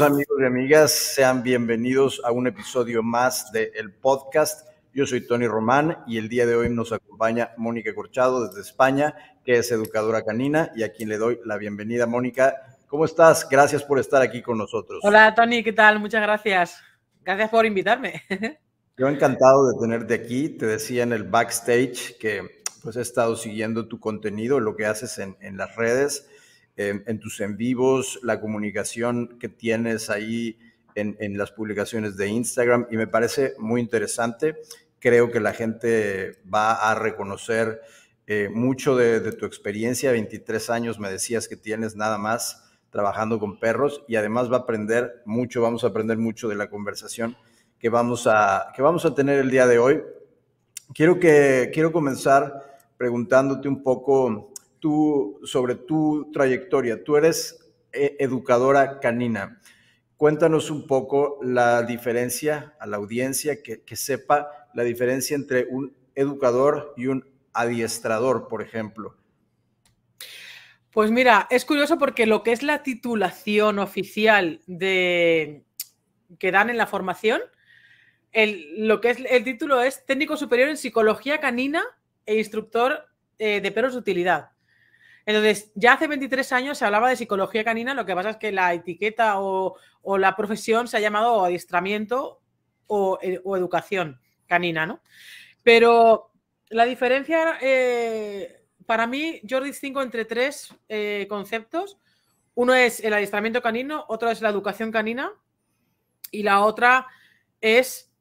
amigos y amigas, sean bienvenidos a un episodio más del podcast. Yo soy Tony Román y el día de hoy nos acompaña Mónica Corchado desde España, que es educadora canina y a quien le doy la bienvenida. Mónica, ¿cómo estás? Gracias por estar aquí con nosotros. Hola Tony, ¿qué tal? Muchas gracias. Gracias por invitarme. Yo encantado de tenerte aquí. Te decía en el backstage que pues he estado siguiendo tu contenido, lo que haces en, en las redes en tus en vivos, la comunicación que tienes ahí en, las publicaciones de Instagram y me parece muy interesante. Creo que la gente va a reconocer eh, mucho de, tu experiencia. 23 años me decías que tienes nada más trabajando con perros y además va a aprender mucho, vamos a aprender mucho de la conversación que vamos a, que vamos a tener el día de hoy. Quiero, que, quiero comenzar preguntándote un poco sobre tu trayectoria. Tú eres eh, educadora canina. Cuéntanos un poco la diferencia a la audiencia que, sepa la diferencia entre un educador y un adiestrador, por ejemplo. Pues mira, es curioso porque lo que es la titulación oficial que dan en la formación, el, lo que es el título es técnico superior en psicología canina e instructor eh, de perros de utilidad. Entonces, ya hace 23 años se hablaba de psicología canina, lo que pasa es que la etiqueta o, la profesión se ha llamado adiestramiento eh, o, educación canina, ¿no? Pero la diferencia, eh, para mí, yo distingo entre tres eh, conceptos. Uno es el adiestramiento canino, otro es la educación canina y la otra es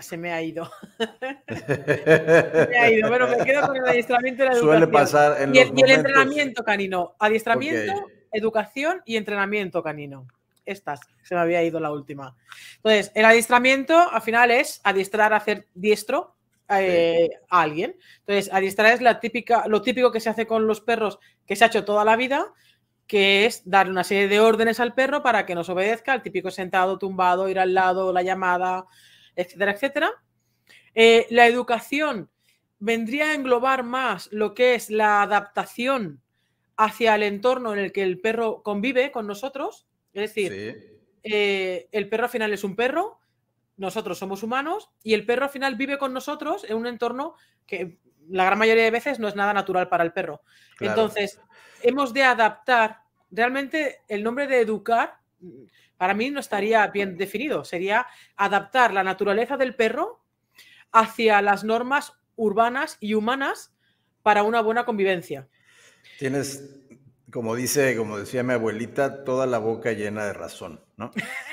se me ha ido. se me ha ido. Bueno, me quedo con el adiestramiento y la educación. Suele pasar y, el, entrenamiento canino. Adiestramiento, educación y entrenamiento canino. Estas, se me había ido la última. Entonces, el adiestramiento al final es adiestrar hacer diestro eh, a alguien. Entonces, adiestrar es la típica, lo típico que se hace con los perros que se ha hecho toda la vida, que es dar una serie de órdenes al perro para que nos obedezca, el típico sentado, tumbado, ir al lado, la llamada, etcétera, etcétera. Eh, la educación vendría a englobar más lo que es la adaptación hacia el entorno en el que el perro convive con nosotros. Es decir, eh, el perro al final es un perro, nosotros somos humanos y el perro al final vive con nosotros en un entorno que la gran mayoría de veces no es nada natural para el perro. Entonces, hemos de adaptar, realmente el nombre de educar para mí no estaría bien definido. Sería adaptar la naturaleza del perro hacia las normas urbanas y humanas para una buena convivencia. Tienes, como dice, como decía mi abuelita, toda la boca llena de razón, ¿no?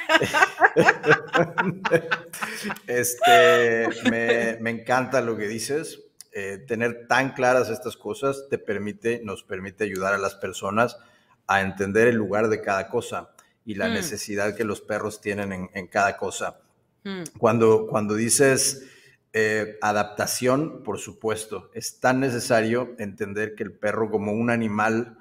este, me, encanta lo que dices. Eh, tener tan claras estas cosas te permite, nos permite ayudar a las personas a entender el lugar de cada cosa y la mm. necesidad que los perros tienen en, cada cosa. Mm. Cuando, dices eh, adaptación, por supuesto, es tan necesario entender que el perro como un animal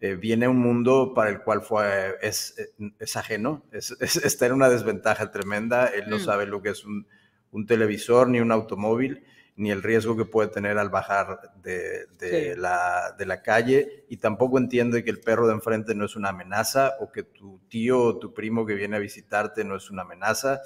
eh, viene a un mundo para el cual fue, es, eh, ajeno, está en una desventaja tremenda, él no mm. sabe lo que es un televisor ni un automóvil ni el riesgo que puede tener al bajar de, la, calle y tampoco entiende que el perro de enfrente no es una amenaza o que tu tío o tu primo que viene a visitarte no es una amenaza.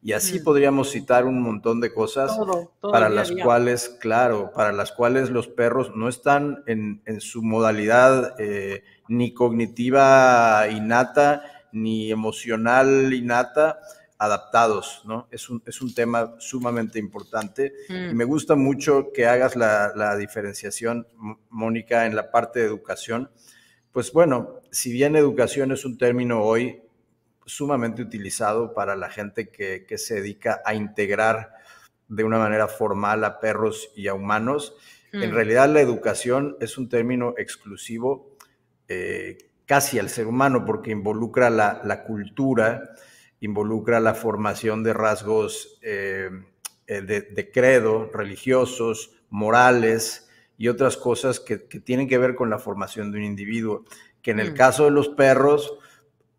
Y así mm. podríamos citar un montón de cosas para las cuales, claro, para las cuales los perros no están en, su modalidad eh, ni cognitiva innata ni emocional innata, adaptados, ¿no? Es un, es un tema sumamente importante. Mm. Y me gusta mucho que hagas la, diferenciación, Mónica, en la parte de educación. Pues bueno, si bien educación es un término hoy sumamente utilizado para la gente que, se dedica a integrar de una manera formal a perros y a humanos. En mm. realidad la educación es un término exclusivo eh, casi al ser humano porque involucra la, la cultura, involucra la formación de rasgos eh, eh, de, credo, religiosos, morales y otras cosas que, tienen que ver con la formación de un individuo, que en el mm. caso de los perros,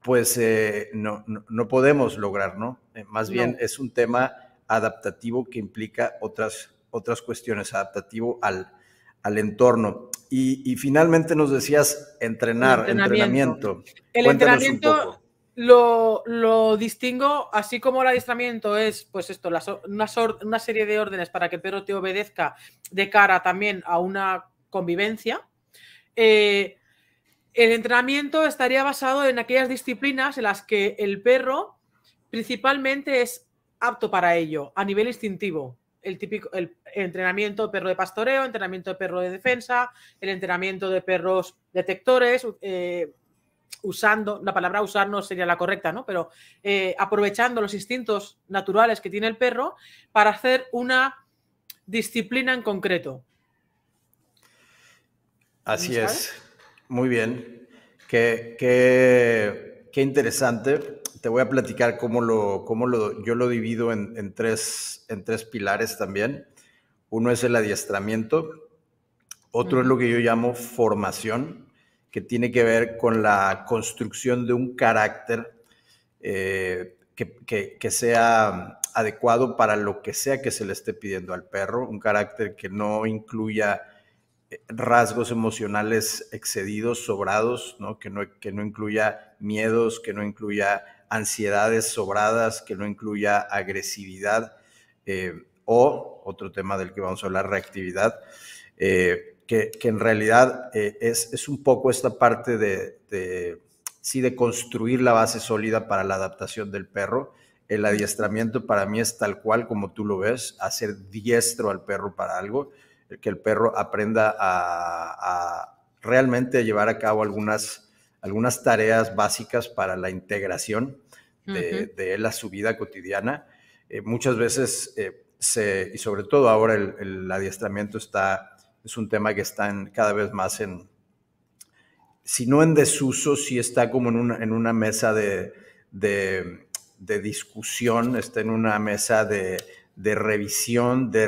pues eh, no, podemos lograr, ¿no? Más bien es un tema adaptativo que implica otras, otras cuestiones, adaptativo al, entorno. Y, finalmente nos decías entrenar, entrenamiento. El entrenamiento lo, distingo, así como el adiestramiento es, pues esto, una, serie de órdenes para que el perro te obedezca de cara también a una convivencia. Eh, el entrenamiento estaría basado en aquellas disciplinas en las que el perro principalmente es apto para ello, a nivel instintivo. El típico el entrenamiento de perro de pastoreo, entrenamiento de perro de defensa, el entrenamiento de perros detectores, eh, usando, la palabra usar no sería la correcta, Pero eh, aprovechando los instintos naturales que tiene el perro para hacer una disciplina en concreto. Así es. Muy bien. Qué, interesante. Te voy a platicar cómo, lo, cómo yo lo divido en, tres, en tres pilares también. Uno es el adiestramiento, otro es lo que yo llamo formación, que tiene que ver con la construcción de un carácter eh, que, sea adecuado para lo que sea que se le esté pidiendo al perro, un carácter que no incluya eh, rasgos emocionales excedidos, sobrados, Que, no, que no incluya miedos, que no incluya ansiedades sobradas, que no incluya agresividad eh, o, otro tema del que vamos a hablar, reactividad que, en realidad eh, es, un poco esta parte de, sí, de construir la base sólida para la adaptación del perro. El adiestramiento para mí es tal cual como tú lo ves, hacer diestro al perro para algo, que el perro aprenda a, realmente llevar a cabo algunas, algunas tareas básicas para la integración de, la su vida cotidiana. Eh, muchas veces eh, se, y sobre todo ahora el adiestramiento está es un tema que está en, cada vez más en, si no en desuso, si está como en una, mesa de, de, discusión, está en una mesa de, revisión, de,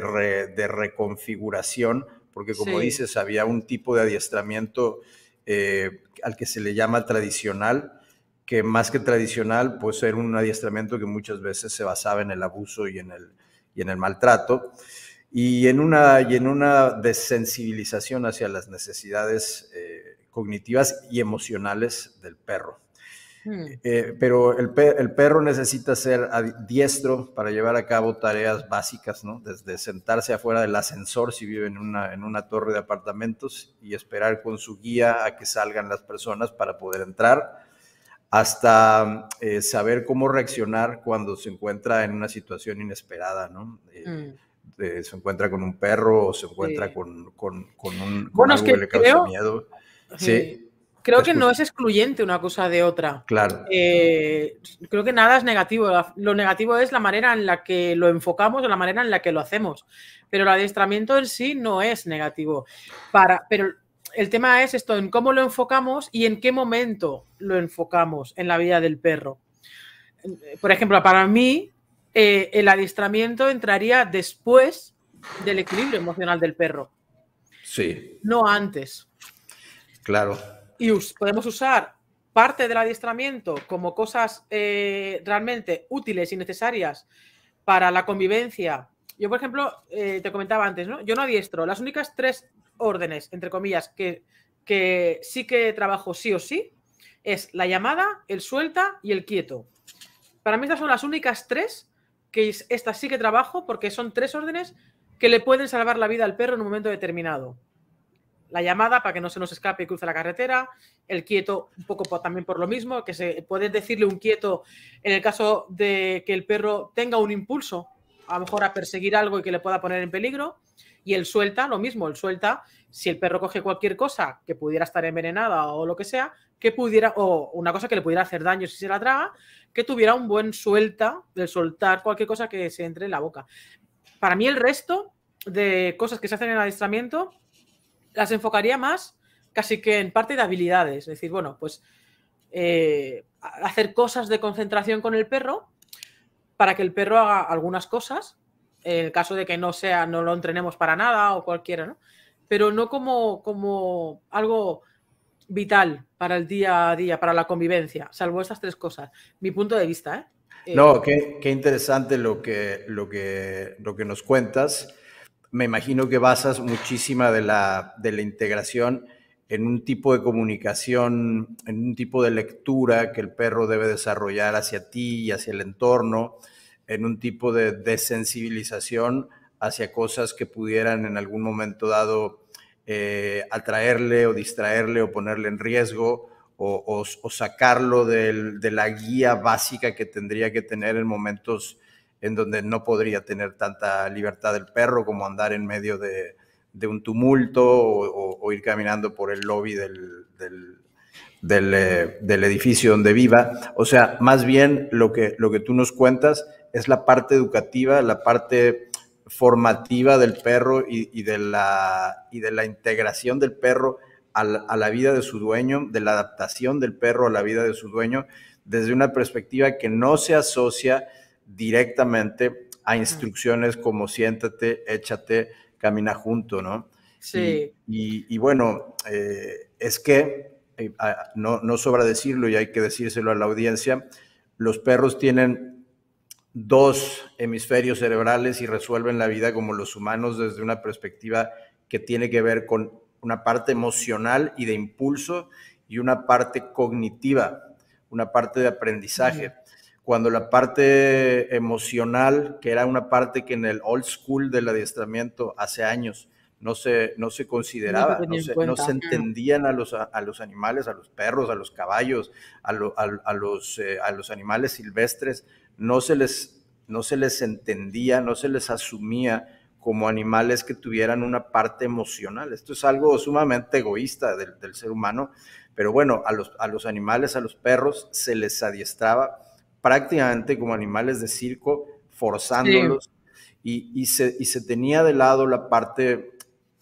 reconfiguración, porque como dices, había un tipo de adiestramiento eh, al que se le llama tradicional, que más que tradicional, pues era un adiestramiento que muchas veces se basaba en el abuso y en el, y en el maltrato y en una, y en una desensibilización hacia las necesidades eh, cognitivas y emocionales del perro. Hmm. Eh, pero el, el, perro necesita ser diestro para llevar a cabo tareas básicas, ¿no? Desde sentarse afuera del ascensor si vive en una, en una torre de apartamentos y esperar con su guía a que salgan las personas para poder entrar, hasta eh, saber cómo reaccionar cuando se encuentra en una situación inesperada, ¿no? Hmm. Eh, se encuentra con un perro o se encuentra con, un, bueno, con que, le causa creo, miedo. Sí. creo que no es excluyente una cosa de otra. Claro. Eh, creo que nada es negativo. Lo negativo es la manera en la que lo enfocamos o la manera en la que lo hacemos. Pero el adiestramiento en sí no es negativo. Para, pero el tema es esto, en cómo lo enfocamos y en qué momento lo enfocamos en la vida del perro. Por ejemplo, para mí, eh, el adiestramiento entraría después del equilibrio emocional del perro. Sí. No antes. Claro. Y podemos usar parte del adiestramiento como cosas eh, realmente útiles y necesarias para la convivencia. Yo, por ejemplo, eh, te comentaba antes, ¿no? Yo no adiestro. Las únicas tres órdenes, entre comillas, que, que sí que trabajo sí o sí, es la llamada, el suelta y el quieto. Para mí estas son las únicas tres que esta sí que trabajo porque son tres órdenes que le pueden salvar la vida al perro en un momento determinado. La llamada para que no se nos escape y cruce la carretera, el quieto un poco también por lo mismo, que se puede decirle un quieto en el caso de que el perro tenga un impulso, a lo mejor a perseguir algo y que le pueda poner en peligro, y el suelta, lo mismo, el suelta, si el perro coge cualquier cosa que pudiera estar envenenada o lo que sea, que pudiera, o una cosa que le pudiera hacer daño si se la traga, que tuviera un buen suelta de soltar cualquier cosa que se entre en la boca. Para mí el resto de cosas que se hacen en el adiestramiento las enfocaría más casi que en parte de habilidades. Es decir, bueno, pues eh, hacer cosas de concentración con el perro para que el perro haga algunas cosas, en el caso de que no sea, no lo entrenemos para nada o cualquiera, Pero no como, como algo vital para el día a día, para la convivencia, salvo estas tres cosas. Mi punto de vista, ¿eh? Eh, no, qué, interesante lo que, lo, que, lo que nos cuentas. Me imagino que basas muchísima de la, de la integración en un tipo de comunicación, en un tipo de lectura que el perro debe desarrollar hacia ti y hacia el entorno, en un tipo de desensibilización hacia cosas que pudieran en algún momento dado eh, atraerle o distraerle o ponerle en riesgo o, sacarlo de la guía básica que tendría que tener en momentos en donde no podría tener tanta libertad el perro como andar en medio de, un tumulto o, ir caminando por el lobby eh, del, edificio donde viva. O sea, más bien lo que, lo que tú nos cuentas es la parte educativa, la parte formativa del perro y, de, la, y de la integración del perro a la, vida de su dueño, de la adaptación del perro a la vida de su dueño, desde una perspectiva que no se asocia directamente a instrucciones como siéntate, échate, camina junto, ¿no? Sí. Y, bueno, eh, es que eh, no, no sobra decirlo y hay que decírselo a la audiencia, los perros tienen dos hemisferios cerebrales y resuelven la vida como los humanos desde una perspectiva que tiene que ver con una parte emocional y de impulso y una parte cognitiva, una parte de aprendizaje. Cuando la parte emocional, que era una parte que en el old school del adiestramiento hace años no se, no consideraba, no se, entendían a los, animales, a los perros, a los caballos, a, los, eh, a los animales silvestres no se les, no se les entendía, no se les asumía como animales que tuvieran una parte emocional. Esto es algo sumamente egoísta del, ser humano, pero bueno, a los, a los animales, a los perros, se les adiestraba prácticamente como animales de circo, forzándolos Y, se, y, se, tenía de lado la parte,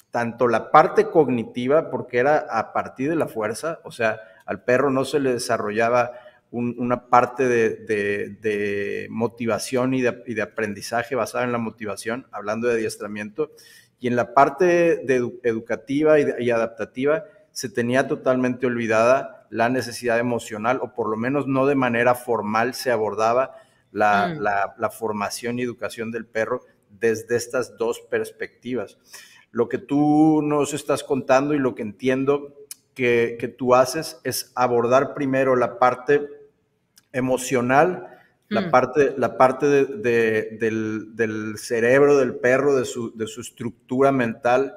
tanto la parte cognitiva, porque era a partir de la fuerza, o sea, al perro no se le desarrollaba una parte de, motivación y de, aprendizaje basada en la motivación, hablando de adiestramiento, y en la parte educativa y, adaptativa se tenía totalmente olvidada la necesidad emocional, o por lo menos no de manera formal se abordaba mm. la, formación y educación del perro desde estas dos perspectivas. Lo que tú nos estás contando y lo que entiendo que tú haces es abordar primero la parte emocional, la mm. parte, la parte del, cerebro del perro, de su, estructura mental,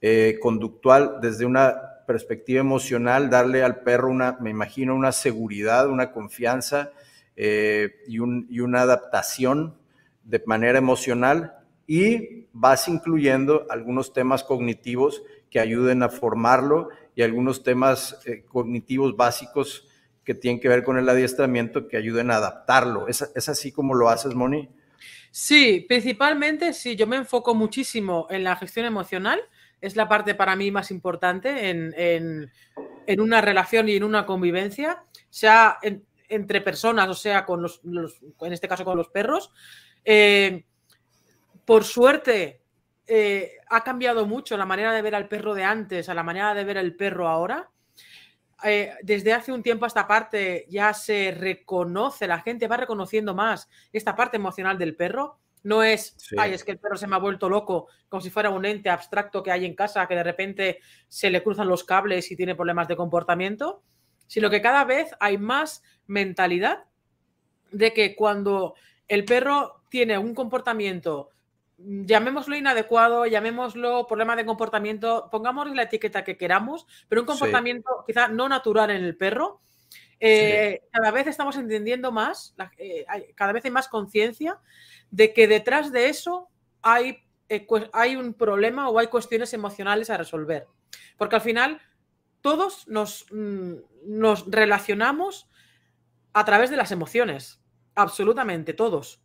eh, conductual, desde una perspectiva emocional, darle al perro una, me imagino, una seguridad, una confianza eh, y, una adaptación de manera emocional y vas incluyendo algunos temas cognitivos que ayuden a formarlo y algunos temas eh, cognitivos básicos que tienen que ver con el adiestramiento que ayuden a adaptarlo. ¿Es, así como lo haces, Moni? Sí, principalmente sí, yo me enfoco muchísimo en la gestión emocional, es la parte para mí más importante en, una relación y en una convivencia, sea entre personas, o sea, con en este caso con los perros. Eh, por suerte, eh, ha cambiado mucho la manera de ver al perro de antes a la manera de ver al perro ahora. Eh, desde hace un tiempo esta parte ya se reconoce, la gente va reconociendo más esta parte emocional del perro. No es, ay, es que el perro se me ha vuelto loco, como si fuera un ente abstracto que hay en casa, que de repente se le cruzan los cables y tiene problemas de comportamiento, sino que cada vez hay más mentalidad de que cuando el perro tiene un comportamiento llamémoslo inadecuado, llamémoslo problema de comportamiento, pongamos la etiqueta que queramos, pero un comportamiento quizá no natural en el perro. Eh, cada vez estamos entendiendo más, eh, cada vez hay más conciencia de que detrás de eso hay, eh, hay un problema o hay cuestiones emocionales a resolver. Porque al final todos nos mm, relacionamos a través de las emociones, absolutamente todos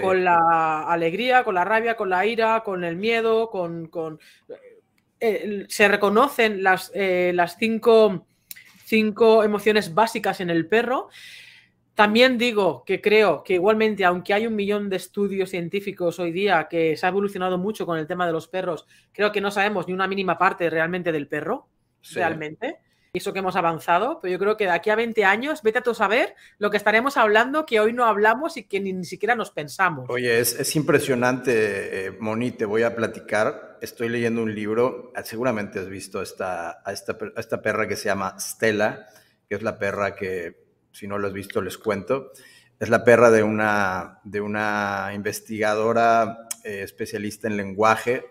con la alegría, con la rabia, con la ira, con el miedo, con... Eh, se reconocen las, eh, cinco, emociones básicas en el perro. También digo que creo que igualmente, aunque hay un millón de estudios científicos hoy día que se ha evolucionado mucho con el tema de los perros, creo que no sabemos ni una mínima parte realmente del perro, realmente eso que hemos avanzado, pero yo creo que de aquí a 20 años, vete a tu saber lo que estaremos hablando que hoy no hablamos y que ni, siquiera nos pensamos. Oye, es, es impresionante, eh, Moni, te voy a platicar. Estoy leyendo un libro, ah, seguramente has visto esta, a, esta, esta perra que se llama Stella, que es la perra que, si no lo has visto, les cuento. Es la perra de una, de una investigadora eh, especialista en lenguaje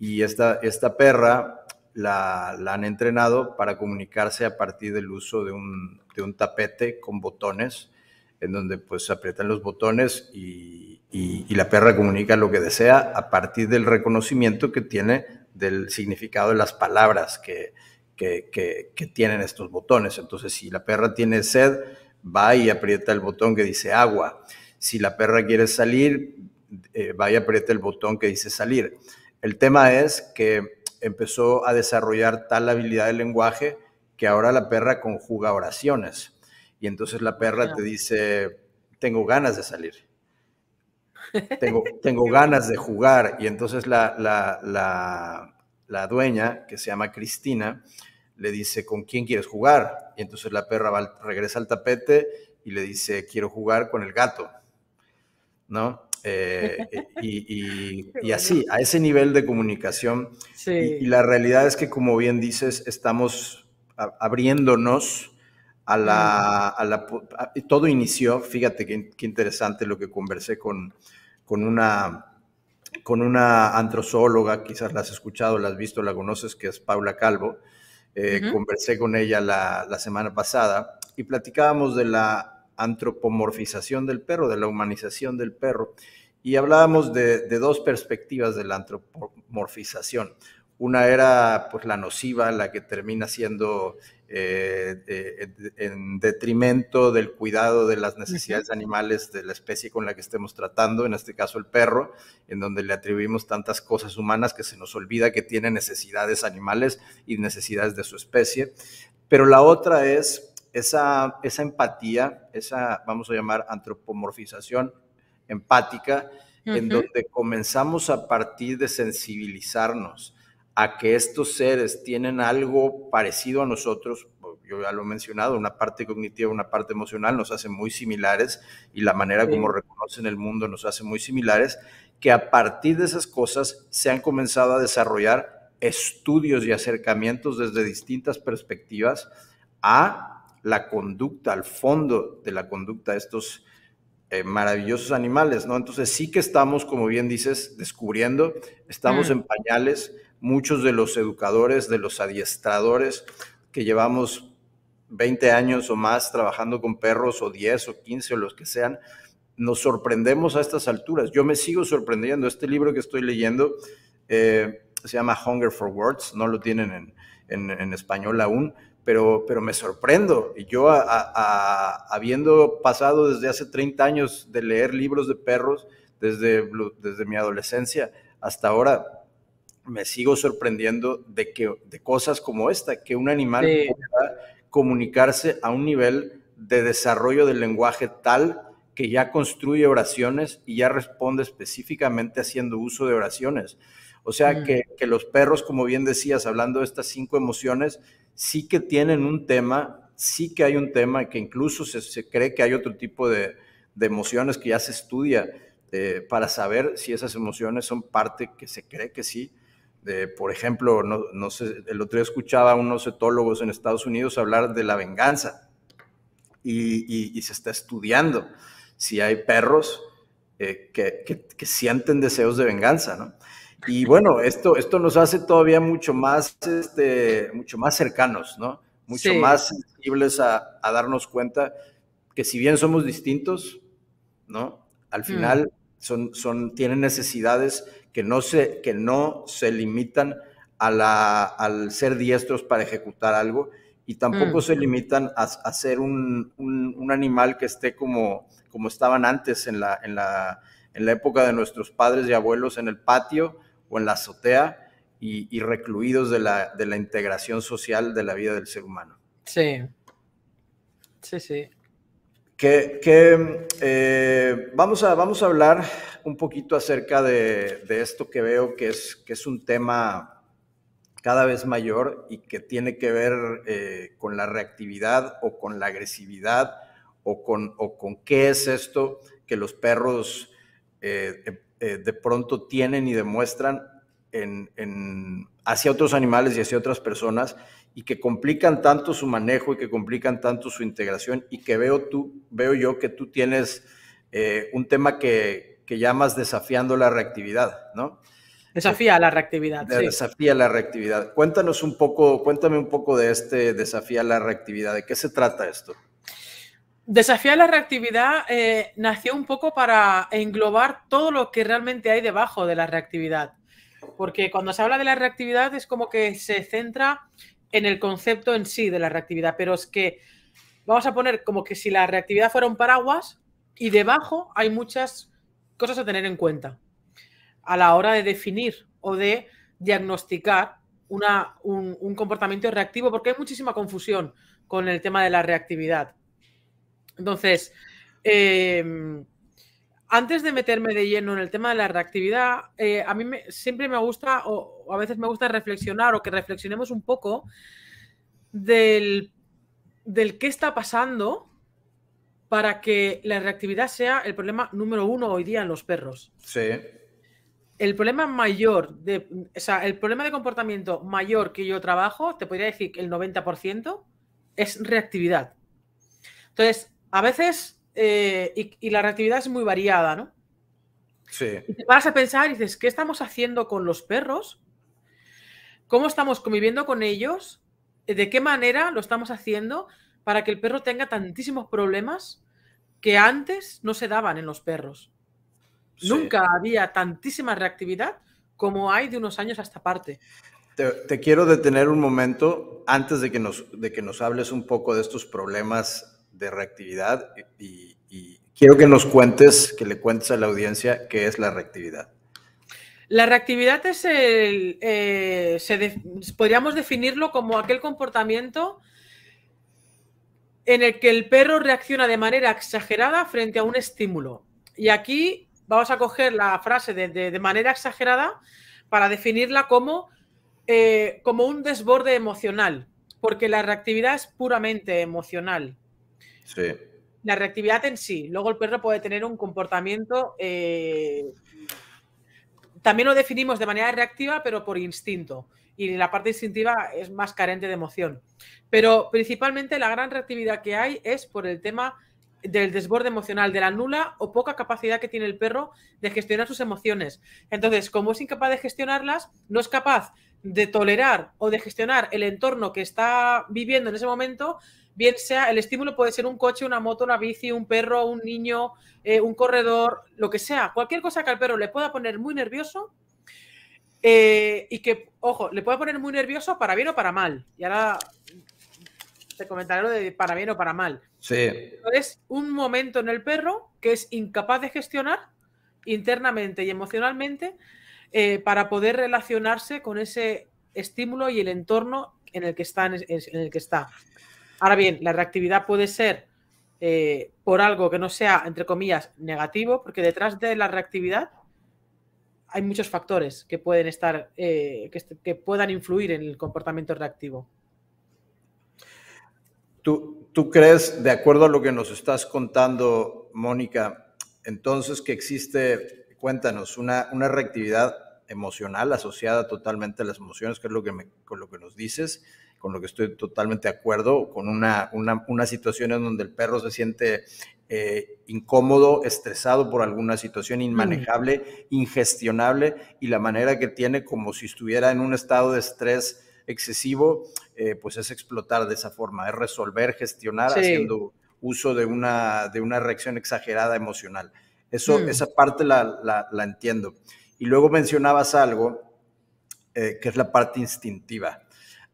y esta, esta perra la, han entrenado para comunicarse a partir del uso de un, tapete con botones, en donde pues aprietan los botones y, la perra comunica lo que desea a partir del reconocimiento que tiene del significado de las palabras que, tienen estos botones. Entonces, si la perra tiene sed, va y aprieta el botón que dice agua. Si la perra quiere salir, eh, va y aprieta el botón que dice salir. El tema es que empezó a desarrollar tal habilidad del lenguaje que ahora la perra conjuga oraciones. Y entonces la perra te dice, tengo ganas de salir, tengo, tengo ganas de jugar. Y entonces la, la, dueña, que se llama Cristina, le dice, ¿con quién quieres jugar? Y entonces la perra regresa al tapete y le dice, quiero jugar con el gato, ¿no? Eh, y, así, a ese nivel de comunicación. Y, la realidad es que, como bien dices, estamos abriéndonos a mm. la... todo inició, fíjate qué, interesante lo que conversé con, con, una, con una quizás la has escuchado, la has visto, la conoces, que es Paula Calvo. Eh, conversé con ella la semana pasada y platicábamos de la antropomorfización del perro, de la humanización del perro. Y hablábamos de, dos perspectivas de la antropomorfización. Una era pues, la nociva, la que termina siendo eh, en detrimento del cuidado de las necesidades animales de la especie con la que estemos tratando, en este caso el perro, en donde le atribuimos tantas cosas humanas que se nos olvida que tiene necesidades animales y necesidades de su especie. Pero la otra es esa, esa empatía, esa, vamos a llamar, antropomorfización empática, en donde comenzamos a partir de sensibilizarnos a que estos seres tienen algo parecido a nosotros, yo ya lo he mencionado, una parte cognitiva, una parte emocional, nos hace muy similares y la manera como reconocen el mundo nos hace muy similares, que a partir de esas cosas se han comenzado a desarrollar estudios y acercamientos desde distintas perspectivas a la conducta, al fondo de la conducta de estos eh, maravillosos animales, ¿no? Entonces sí que estamos, como bien dices, descubriendo, estamos mm. en pañales, muchos de los educadores, de los adiestradores que llevamos 20 años o más trabajando con perros o 10 o 15 o los que sean, nos sorprendemos a estas alturas. Yo me sigo sorprendiendo. Este libro que estoy leyendo eh, se llama Hunger for Words, no lo tienen en español aún, pero, me sorprendo. Yo, habiendo pasado desde hace 30 años de leer libros de perros, desde, desde mi adolescencia hasta ahora, me sigo sorprendiendo de, que, de cosas como esta, que un animal pueda comunicarse a un nivel de desarrollo del lenguaje tal que ya construye oraciones y ya responde específicamente haciendo uso de oraciones. O sea mm. que, los perros, como bien decías, hablando de estas cinco emociones, sí que tienen un tema, sí que hay un tema que incluso se, cree que hay otro tipo de, emociones que ya se estudia eh, para saber si esas emociones son parte que se cree que sí. por ejemplo, no, sé, el otro día escuchaba a unos etólogos en Estados Unidos hablar de la venganza y, se está estudiando si hay perros eh, que, que, sienten deseos de venganza, ¿no? Y bueno, esto, esto nos hace todavía mucho más, este, mucho más cercanos, ¿no? Mucho más sensibles a, darnos cuenta que si bien somos distintos, ¿no? Al mm. final son, son, tienen necesidades que no se, que no se limitan al ser diestros para ejecutar algo y tampoco mm. se limitan a, ser un, animal que esté como, como estaban antes en la, en, la, en la época de nuestros padres y abuelos en el patio, o en la azotea y, recluidos de la, de la integración social de la vida del ser humano. Sí, sí, sí. Que, eh, vamos, a, vamos a hablar un poquito acerca de, esto que veo que es, que es un tema cada vez mayor y que tiene que ver eh, con la reactividad o con la agresividad o con, con qué es esto que los perros eh, eh, de pronto tienen y demuestran en, hacia otros animales y hacia otras personas y que complican tanto su manejo y que complican tanto su integración y que veo, tú, veo yo que tú tienes eh, un tema que, llamas desafiando la reactividad, ¿no? Desafía la reactividad. Desafía la reactividad. Cuéntanos un poco, cuéntame un poco de este desafía la reactividad. ¿De qué se trata esto? Desafiar la reactividad eh, nació un poco para englobar todo lo que realmente hay debajo de la reactividad. Porque cuando se habla de la reactividad es como que se centra en el concepto en sí de la reactividad, pero es que vamos a poner como que si la reactividad fuera un paraguas y debajo hay muchas cosas a tener en cuenta a la hora de definir o de diagnosticar un comportamiento reactivo, porque hay muchísima confusión con el tema de la reactividad entonces, em, antes de meterme de lleno en el tema de la reactividad, eh, a mí me, siempre me gusta, o, a veces me gusta reflexionar o que reflexionemos un poco del, qué está pasando para que la reactividad sea el problema número uno hoy día en los perros. Sí. El problema mayor, de, o sea, el problema de comportamiento mayor que yo trabajo, te podría decir que el 90% es reactividad. Entonces, a veces, eh, y, la reactividad es muy variada, ¿no? Sí. Y te vas a pensar y dices, ¿qué estamos haciendo con los perros? ¿Cómo estamos conviviendo con ellos? ¿De qué manera lo estamos haciendo para que el perro tenga tantísimos problemas que antes no se daban en los perros? Nunca había tantísima reactividad como hay de unos años a esta parte. Te, quiero detener un momento antes de que, nos, de que nos hables un poco de estos problemas de reactividad y, quiero que nos cuentes, que le cuentes a la audiencia qué es la reactividad. La reactividad es el, eh, podríamos definirlo como aquel comportamiento en el que el perro reacciona de manera exagerada frente a un estímulo. Y aquí vamos a coger la frase de, manera exagerada para definirla como, eh, como un desborde emocional, porque la reactividad es puramente emocional. La reactividad en sí. Luego el perro puede tener un comportamiento. Eh, también lo definimos de manera reactiva, pero por instinto. Y la parte instintiva es más carente de emoción. Pero principalmente la gran reactividad que hay es por el tema del desborde emocional, de la nula o poca capacidad que tiene el perro de gestionar sus emociones. Entonces, como es incapaz de gestionarlas, no es capaz de tolerar o de gestionar el entorno que está viviendo en ese momento, bien sea, el estímulo puede ser un coche, una moto, una bici, un perro, un niño, eh, un corredor, lo que sea, cualquier cosa que al perro le pueda poner muy nervioso eh, y que, ojo, le puede poner muy nervioso para bien o para mal. Y ahora te comentaré lo de para bien o para mal. Es un momento en el perro que es incapaz de gestionar internamente y emocionalmente eh, para poder relacionarse con ese estímulo y el entorno en el que está. En el que está. Ahora bien, la reactividad puede ser eh, por algo que no sea, entre comillas, negativo, porque detrás de la reactividad hay muchos factores que pueden estar, eh, que, puedan influir en el comportamiento reactivo. ¿Tú, crees, de acuerdo a lo que nos estás contando, Mónica, entonces que existe, cuéntanos, una, una reactividad emocional asociada totalmente a las emociones, que es lo que, con lo que nos dices, con lo que estoy totalmente de acuerdo, con una, situación en donde el perro se siente eh, incómodo, estresado por alguna situación inmanejable, ingestionable, y la manera que tiene como si estuviera en un estado de estrés excesivo, eh, pues es explotar de esa forma, es resolver, gestionar, haciendo uso de una, de una reacción exagerada emocional. Eso, mm. Esa parte la, entiendo. Y luego mencionabas algo eh, que es la parte instintiva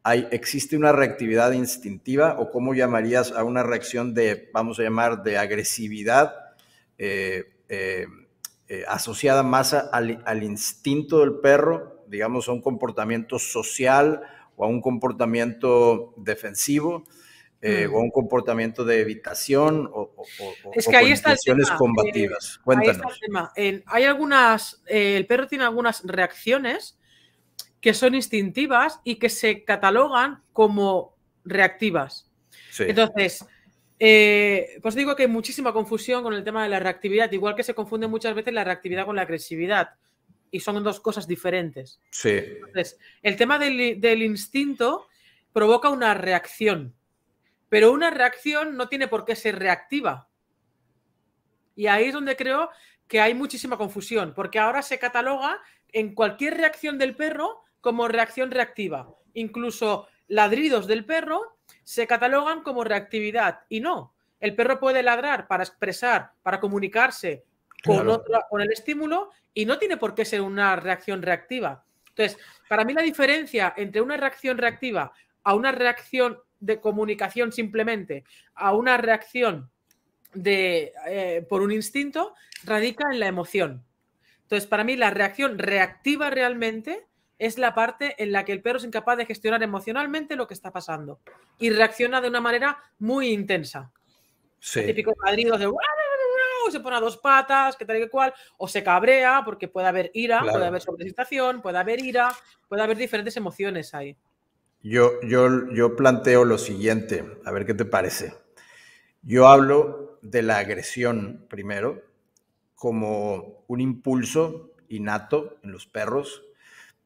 hay, existe una reactividad instintiva o cómo llamarías a una reacción de, vamos a llamar, de agresividad eh, eh, eh, asociada más al, instinto del perro, digamos, a un comportamiento social o a un comportamiento defensivo. Mm. o a un comportamiento de evitación o, o, combativas. Cuéntanos. Ahí está el tema. hay algunas, el perro tiene algunas reacciones que son instintivas y que se catalogan como reactivas. Entonces, eh, pues digo que hay muchísima confusión con el tema de la reactividad, igual que se confunde muchas veces la reactividad con la agresividad. Y son dos cosas diferentes. Sí. Entonces, el tema del instinto provoca una reacción, pero una reacción no tiene por qué ser reactiva. Y ahí es donde creo que hay muchísima confusión, porque ahora se cataloga en cualquier reacción del perro como reacción reactiva. Incluso ladridos del perro se catalogan como reactividad y no. El perro puede ladrar para expresar, para comunicarse con, con el estímulo y no tiene por qué ser una reacción reactiva. Entonces, para mí la diferencia entre una reacción reactiva a una reacción de comunicación simplemente, a una reacción de, eh, por un instinto, radica en la emoción. Entonces, para mí la reacción reactiva realmente es la parte en la que el perro es incapaz de gestionar emocionalmente lo que está pasando y reacciona de una manera muy intensa. Sí. típico ladrido de se pone a dos patas, que tal y que cual, o se cabrea porque puede haber ira, puede haber sobreexcitación, puede haber ira, puede haber diferentes emociones ahí. Yo, yo, yo planteo lo siguiente, a ver qué te parece. Yo hablo de la agresión primero como un impulso innato en los perros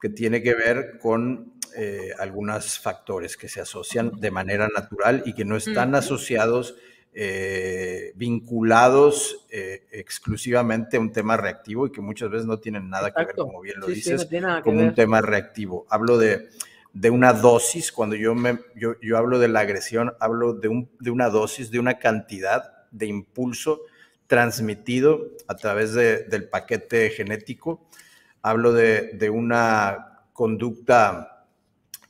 que tiene que ver con eh, algunos factores que se asocian de manera natural y que no están asociados, eh, vinculados eh, exclusivamente a un tema reactivo y que muchas veces no tienen nada que ver, como bien lo dices, con un tema reactivo. Hablo de, una dosis, cuando yo, me, yo, hablo de la agresión, hablo de, una dosis, de una cantidad de impulso transmitido a través del paquete genético hablo de, una conducta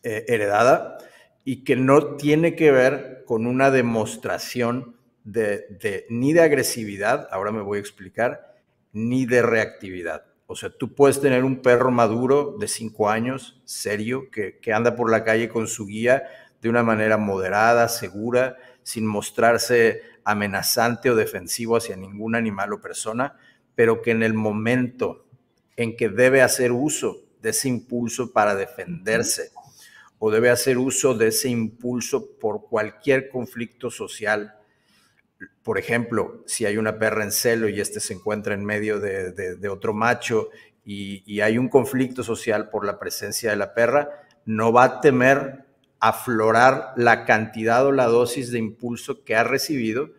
eh, heredada y que no tiene que ver con una demostración de, ni de agresividad, ahora me voy a explicar, ni de reactividad. O sea, tú puedes tener un perro maduro de cinco años, serio, que, que, anda por la calle con su guía de una manera moderada, segura, sin mostrarse amenazante o defensivo hacia ningún animal o persona, pero que en el momento en que debe hacer uso de ese impulso para defenderse o debe hacer uso de ese impulso por cualquier conflicto social. Por ejemplo, si hay una perra en celo y este se encuentra en medio de, otro macho y hay un conflicto social por la presencia de la perra, no va a temer aflorar la cantidad o la dosis de impulso que ha recibido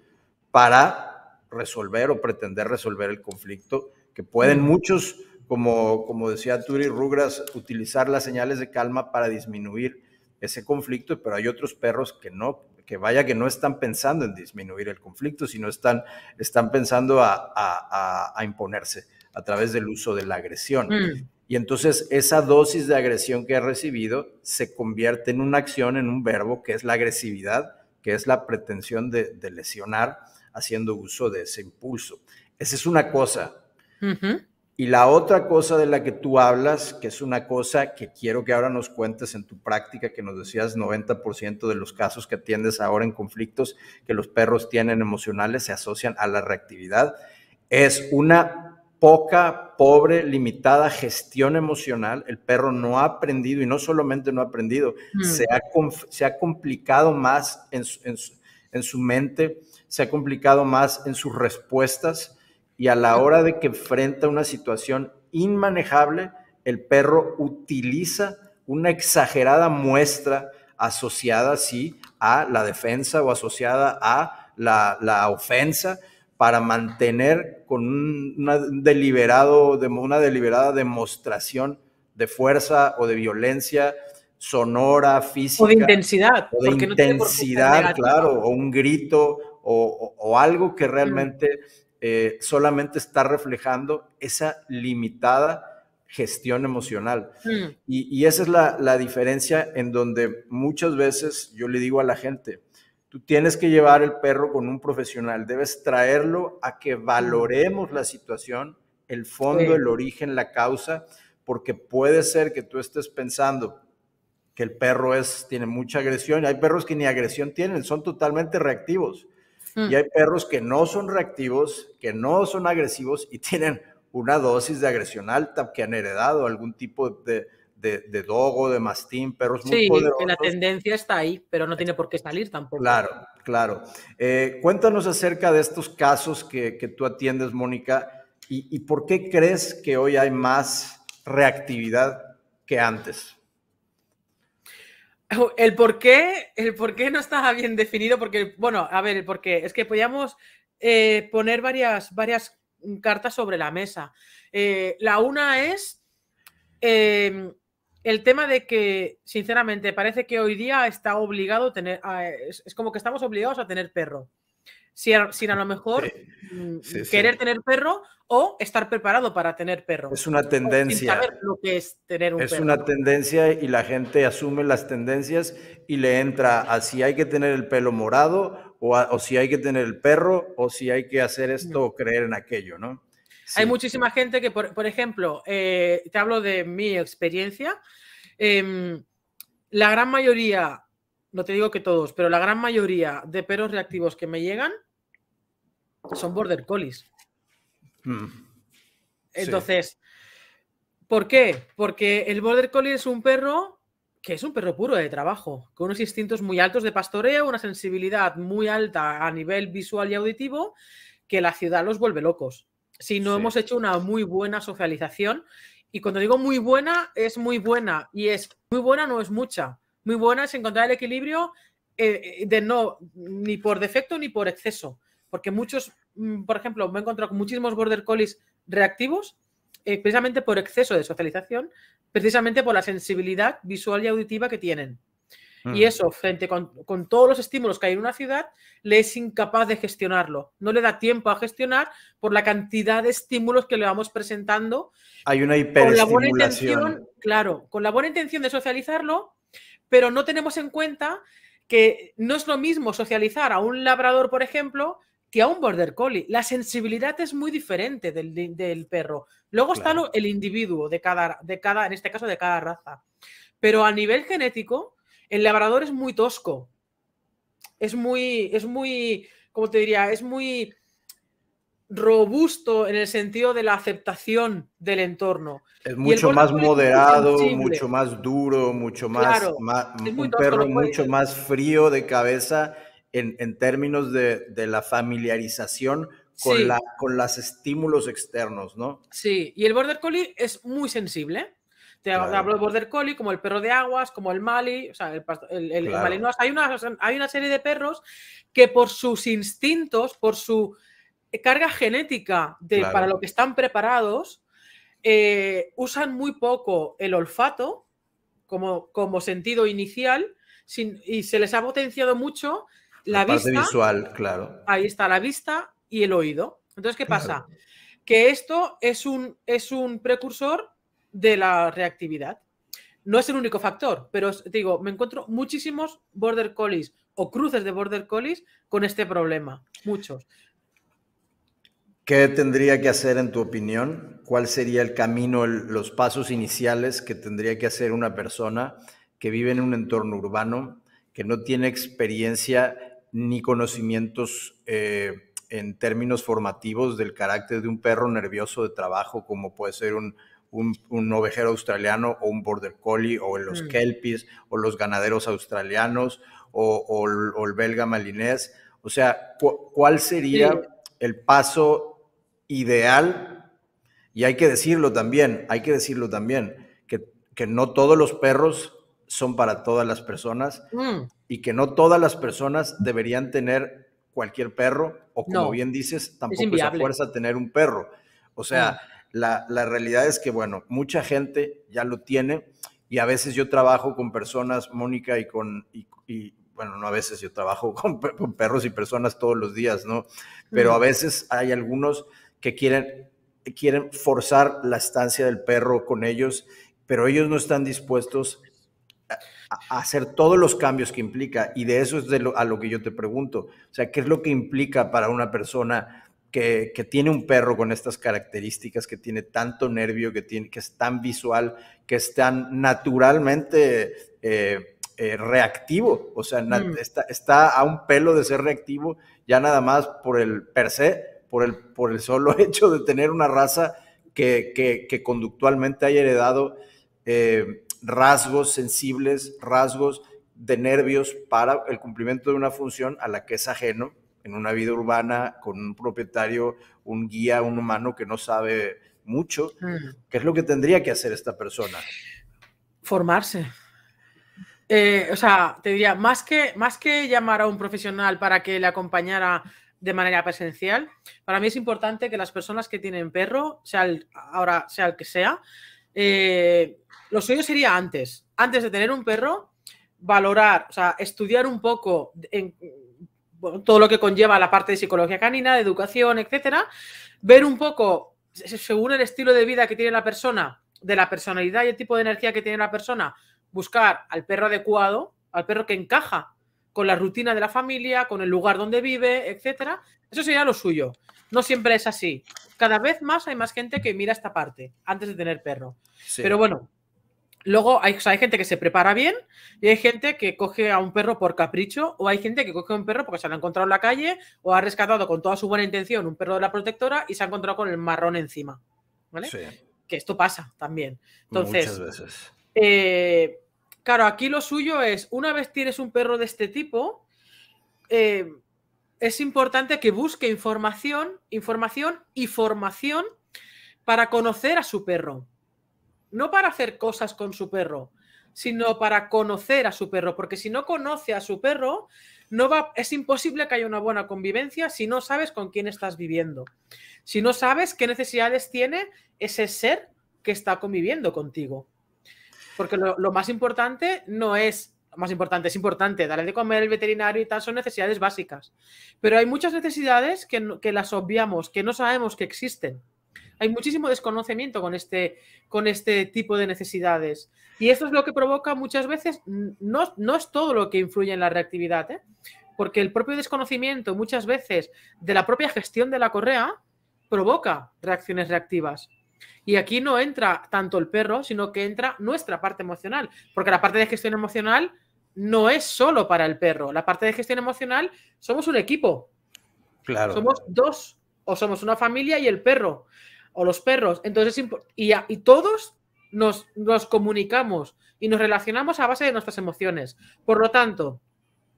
para resolver o pretender resolver el conflicto, que pueden muchos como, decía Turi Rugras, utilizar las señales de calma para disminuir ese conflicto, pero hay otros perros que no, que vaya que no están pensando en disminuir el conflicto, sino están, están pensando a, imponerse a través del uso de la agresión. Mm. Y entonces esa dosis de agresión que ha recibido se convierte en una acción, en un verbo, que es la agresividad, que es la pretensión de, lesionar haciendo uso de ese impulso. Esa es una cosa. Y la otra cosa de la que tú hablas, que es una cosa que quiero que ahora nos cuentes en tu práctica, que nos decías 90% de los casos que atiendes ahora en conflictos que los perros tienen emocionales se asocian a la reactividad, es una poca, pobre, limitada gestión emocional. El perro no ha aprendido y no solamente no ha aprendido, mm. se, ha, complicado más en en su mente, se ha complicado más en sus respuestas y a la hora de que enfrenta una situación inmanejable, el perro utiliza una exagerada muestra asociada, sí, a la defensa o asociada a la, ofensa para mantener con una, una deliberada demostración de fuerza o de violencia sonora, física. O de intensidad. O de intensidad, claro, o un grito o, algo que realmente... Eh, solamente está reflejando esa limitada gestión emocional. Mm. Y, esa es la, diferencia en donde muchas veces yo le digo a la gente, tú tienes que llevar el perro con un profesional, debes traerlo a que mm. valoremos la situación, el fondo, el origen, la causa, porque puede ser que tú estés pensando que el perro es, tiene mucha agresión, hay perros que ni agresión tienen, son totalmente reactivos. Mm. Y hay perros que no son reactivos, que no son agresivos y tienen una dosis de agresión alta que han heredado algún tipo de, dogo, de mastín, perros muy poderosos. Sí, la tendencia está ahí, pero no tiene por qué salir tampoco. Claro, claro. Eh, cuéntanos acerca de estos casos que, tú atiendes, Mónica, y por qué crees que hoy hay más reactividad que antes. El por qué, el por no estaba bien definido, porque, bueno, a ver, el por qué. Es que podíamos eh, poner varias, varias mm, cartas sobre la mesa. Eh, la una es em, el tema de que, sinceramente, parece que hoy día está obligado tener. es, como que estamos obligados a tener perro sin, a lo mejor mm, querer tener perro o estar preparado para tener perro. Es una tendencia. es una tendencia y la gente asume las tendencias y le entra a si hay que tener el pelo morado o, si hay que tener el perro o si hay que hacer esto o creer en aquello, ¿no? Hay muchísima gente que, por, ejemplo, eh, te hablo de mi experiencia. Em, la gran mayoría, no te digo que todos, pero la gran mayoría de perros reactivos que me llegan son border collies. Mm. Entonces, ¿por qué? Porque el border collie es un perro que es un perro puro de trabajo, con unos instintos muy altos de pastoreo, una sensibilidad muy alta a nivel visual y auditivo, que la ciudad los vuelve locos. Si no hemos hecho una muy buena socialización, y cuando digo muy buena, es muy buena, y es muy buena no es mucha, muy buena es encontrar el equilibrio eh, de no, ni por defecto ni por exceso. Porque muchos, mm, por ejemplo, me he encontrado con muchísimos border collies reactivos eh, precisamente por exceso de socialización, precisamente por la sensibilidad visual y auditiva que tienen. Y mm. eso, frente con, todos los estímulos que hay en una ciudad, le es incapaz de gestionarlo. No le da tiempo a gestionar por la cantidad de estímulos que le vamos presentando. Hay una hiperestimulación. claro, con la buena intención de socializarlo, pero no tenemos en cuenta que no es lo mismo socializar a un labrador, por ejemplo, que a un border collie. La sensibilidad es muy diferente del, perro. Luego está el individuo de cada, de cada, en este caso, de cada raza. Pero a nivel genético, el labrador es muy tosco. Es muy, es muy, como te diría? Es muy robusto en el sentido de la aceptación del entorno. Es mucho más moderado, mucho más duro, mucho más, un perro mucho más frío de cabeza en, términos de, la familiarización con, la, con los estímulos externos, ¿no? Sí, y el border collie es muy sensible. Te hablo de border collie, como el perro de aguas, como el mali, o sea, el, malinois. Hay una, hay una serie de perros que por sus instintos, por su carga genética de, para lo que están preparados, eh, usan muy poco el olfato como, como sentido inicial y se les ha potenciado mucho la, vista, visual, claro. Ahí está la vista y el oído. Entonces, ¿qué pasa? Que esto es un, es un precursor de la reactividad. No es el único factor, pero te digo, me encuentro muchísimos border collies o cruces de border collies con este problema, muchos. ¿Qué tendría que hacer, en tu opinión? ¿Cuál sería el camino, los pasos iniciales que tendría que hacer una persona que vive en un entorno urbano, que no tiene experiencia ni conocimientos eh, en términos formativos del carácter de un perro nervioso de trabajo, como puede ser un, un, ovejero australiano o un border collie o los mm. kelpies o los ganaderos australianos o, el belga malinés. O sea, ¿cuál sería el paso ideal? Y hay que decirlo también, hay que decirlo también, que, que no todos los perros son para todas las personas mm. y que no todas las personas deberían tener cualquier perro o como bien dices, tampoco es, a fuerza tener un perro. O sea, mm. la, realidad es que, bueno, mucha gente ya lo tiene y a veces yo trabajo con personas, Mónica, y con, y, bueno, no a veces yo trabajo con, perros y personas todos los días, ¿no? Pero a mm. veces hay algunos que quieren, quieren forzar la estancia del perro con ellos, pero ellos no están dispuestos hacer todos los cambios que implica. Y de eso es a lo que yo te pregunto. O sea, ¿qué es lo que implica para una persona que, tiene un perro con estas características, que tiene tanto nervio, que, tiene, que es tan visual, que es tan naturalmente eh, eh, reactivo? O sea, mm. está, a un pelo de ser reactivo ya nada más por el per se, por el, por el solo hecho de tener una raza que, conductualmente haya heredado. Eh, rasgos sensibles, rasgos de nervios para el cumplimiento de una función a la que es ajeno en una vida urbana con un propietario, un guía, un humano que no sabe mucho. ¿Qué es lo que tendría que hacer esta persona? Formarse. Eh, o sea, te diría, más que, más que llamar a un profesional para que le acompañara de manera presencial, para mí es importante que las personas que tienen perro, sea ahora sea el que sea, eh, lo suyo sería antes, antes de tener un perro, valorar, o sea, estudiar un poco en, todo lo que conlleva la parte de psicología canina, de educación, etcétera, ver un poco, según el estilo de vida que tiene la persona, de la personalidad y el tipo de energía que tiene la persona, buscar al perro adecuado, al perro que encaja con la rutina de la familia, con el lugar donde vive, etcétera. Eso sería lo suyo no siempre es así. Cada vez más hay más gente que mira esta parte antes de tener perro. Pero bueno, luego hay, gente que se prepara bien y hay gente que coge a un perro por capricho o hay gente que coge a un perro porque se lo ha encontrado en la calle o ha rescatado con toda su buena intención un perro de la protectora y se ha encontrado con el marrón encima. ¿Vale? Que esto pasa también. Entonces, Muchas veces. Eh, claro, aquí lo suyo es, una vez tienes un perro de este tipo, eh, es importante que busque información, información y formación para conocer a su perro. No para hacer cosas con su perro, sino para conocer a su perro, porque si no conoce a su perro, no va, es imposible que haya una buena convivencia si no sabes con quién estás viviendo, si no sabes qué necesidades tiene ese ser que está conviviendo contigo. Porque lo más importante no es más importante, es importante, darle de comer al veterinario y tal, son necesidades básicas. Pero hay muchas necesidades que, que las obviamos, que no sabemos que existen. Hay muchísimo desconocimiento con este, con este tipo de necesidades. Y eso es lo que provoca muchas veces, no, no es todo lo que influye en la reactividad, ¿eh? porque el propio desconocimiento muchas veces de la propia gestión de la correa provoca reacciones reactivas. Y aquí no entra tanto el perro, sino que entra nuestra parte emocional, porque la parte de gestión emocional no es solo para el perro. La parte de gestión emocional somos un equipo. Claro. Somos dos o somos una familia y el perro o los perros. Entonces, y, y todos nos, nos comunicamos y nos relacionamos a base de nuestras emociones. Por lo tanto,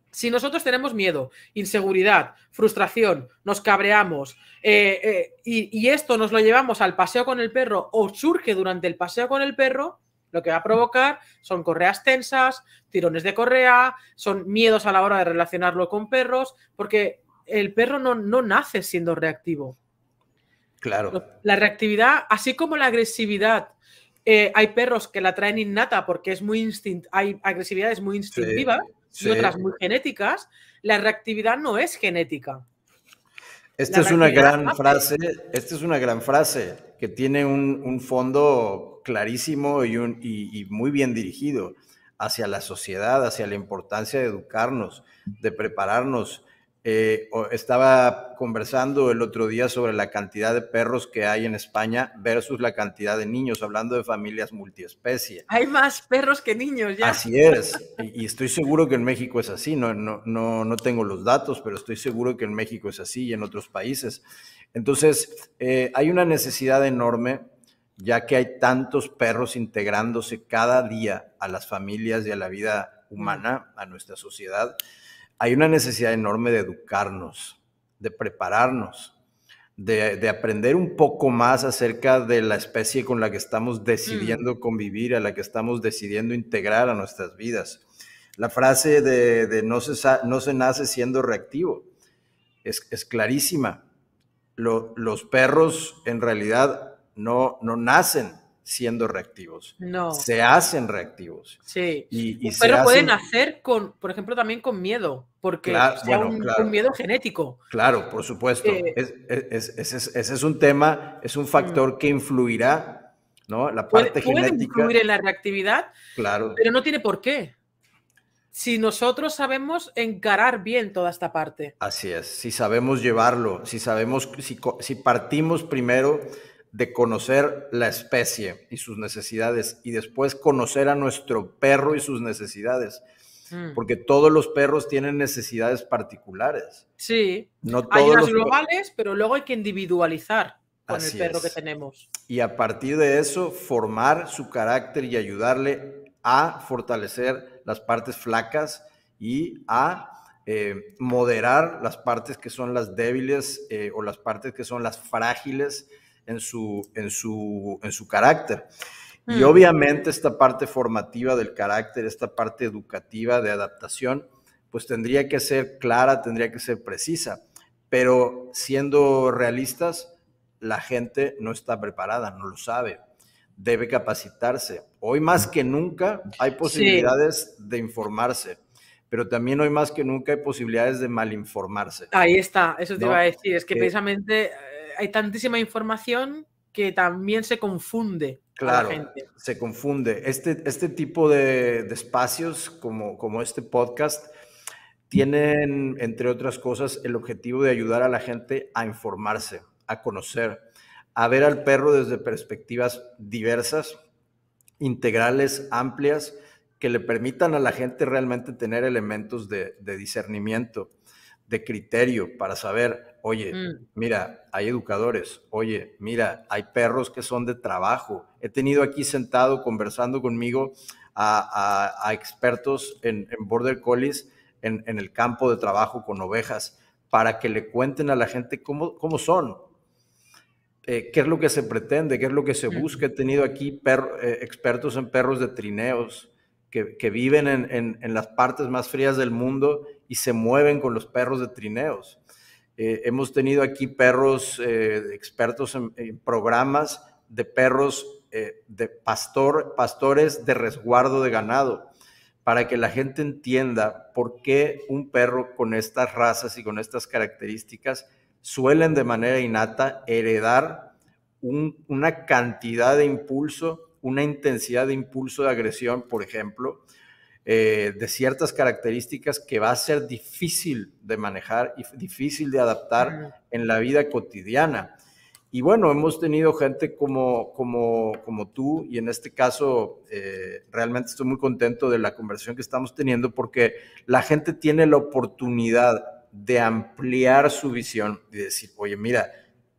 si nosotros tenemos miedo, inseguridad, frustración, nos cabreamos eh, eh, y, y, esto nos lo llevamos al paseo con el perro o surge durante el paseo con el perro, lo que va a provocar son correas tensas, tirones de correa, son miedos a la hora de relacionarlo con perros, porque el perro no, nace siendo reactivo. Claro. La reactividad, así como la agresividad, eh, hay perros que la traen innata porque es muy hay agresividades muy instintivas y otras muy genéticas. La reactividad no es genética. Esta es una gran frase, esta es una gran frase que tiene un, fondo clarísimo y, un, y, muy bien dirigido hacia la sociedad, hacia la importancia de educarnos, de prepararnos, eh, estaba conversando el otro día sobre la cantidad de perros que hay en España versus la cantidad de niños, hablando de familias multiespecie. Hay más perros que niños, ya. Así es, y, estoy seguro que en México es así, no, tengo los datos, pero estoy seguro que en México es así y en otros países. Entonces, eh, hay una necesidad enorme, ya que hay tantos perros integrándose cada día a las familias y a la vida humana, a nuestra sociedad hay una necesidad enorme de educarnos, de prepararnos, de, aprender un poco más acerca de la especie con la que estamos decidiendo mm. convivir, a la que estamos decidiendo integrar a nuestras vidas. La frase de, no, se, no se nace siendo reactivo es, clarísima. los perros en realidad no, no nacen siendo reactivos. No. Se hacen reactivos. Sí. Y, y un perro con, por ejemplo, también con miedo, porque sea un, un, miedo genético. Claro, por supuesto. Eh, ese es un tema, es un factor mm. que influirá, ¿no? La parte genética. Puede influir en la reactividad, claro. pero no tiene por qué. Si nosotros sabemos encarar bien toda esta parte. Así es, si sabemos llevarlo, si sabemos, si, si partimos primero de conocer la especie y sus necesidades y después conocer a nuestro perro y sus necesidades. Mm. Porque todos los perros tienen necesidades particulares. Sí. No todos hay unas globales, pero luego hay que individualizar con el perro que tenemos. Y a partir de eso, formar su carácter y ayudarle a fortalecer las partes flacas y a eh, moderar las partes que son las débiles eh, o las partes que son las frágiles en su, en su, en su carácter. Y mm. obviamente esta parte formativa del carácter, esta parte educativa de adaptación, pues tendría que ser clara, tendría que ser precisa. Pero siendo realistas, la gente no está preparada, no lo sabe. Debe capacitarse. Hoy más que nunca hay posibilidades de informarse pero también hoy más que nunca hay posibilidades de malinformarse. Ahí está, eso te iba a decir, es que eh, precisamente hay tantísima información que también se confunde. Claro, se confunde. Este, este tipo de, espacios como, como este podcast tienen, entre otras cosas, el objetivo de ayudar a la gente a informarse, a conocer, a ver al perro desde perspectivas diversas, integrales, amplias, que le permitan a la gente realmente tener elementos de discernimiento, de criterio para saber oye, mm. mira, hay educadores, oye, mira, hay perros que son de trabajo. He tenido aquí sentado conversando conmigo a, expertos en, Border Collies en, el campo de trabajo con ovejas para que le cuenten a la gente cómo, cómo son, eh, qué es lo que se pretende, qué es lo que se busca. He tenido aquí eh, expertos en perros de trineos que, viven en, las partes más frías del mundo y se mueven con los perros de trineos. Eh, hemos tenido aquí perros eh, expertos en, programas de perros eh, de pastores de resguardo de ganado, para que la gente entienda por qué un perro con estas razas y con estas características suelen de manera innata heredar una cantidad de impulso, una intensidad de impulso de agresión, por ejemplo, eh, de ciertas características que va a ser difícil de manejar y difícil de adaptar en la vida cotidiana. Y bueno, hemos tenido gente como, como, como tú y en este caso eh, realmente estoy muy contento de la conversación que estamos teniendo porque la gente tiene la oportunidad de ampliar su visión y decir, oye, mira,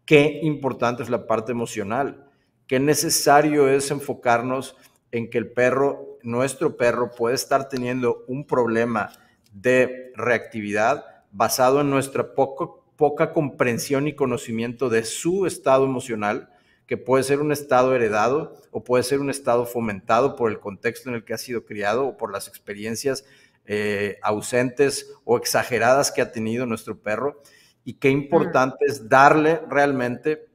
qué importante es la parte emocional, qué necesario es enfocarnos en que el perro nuestro perro puede estar teniendo un problema de reactividad basado en nuestra poca comprensión y conocimiento de su estado emocional, que puede ser un estado heredado o puede ser un estado fomentado por el contexto en el que ha sido criado o por las experiencias eh, ausentes o exageradas que ha tenido nuestro perro. Y qué importante es darle realmente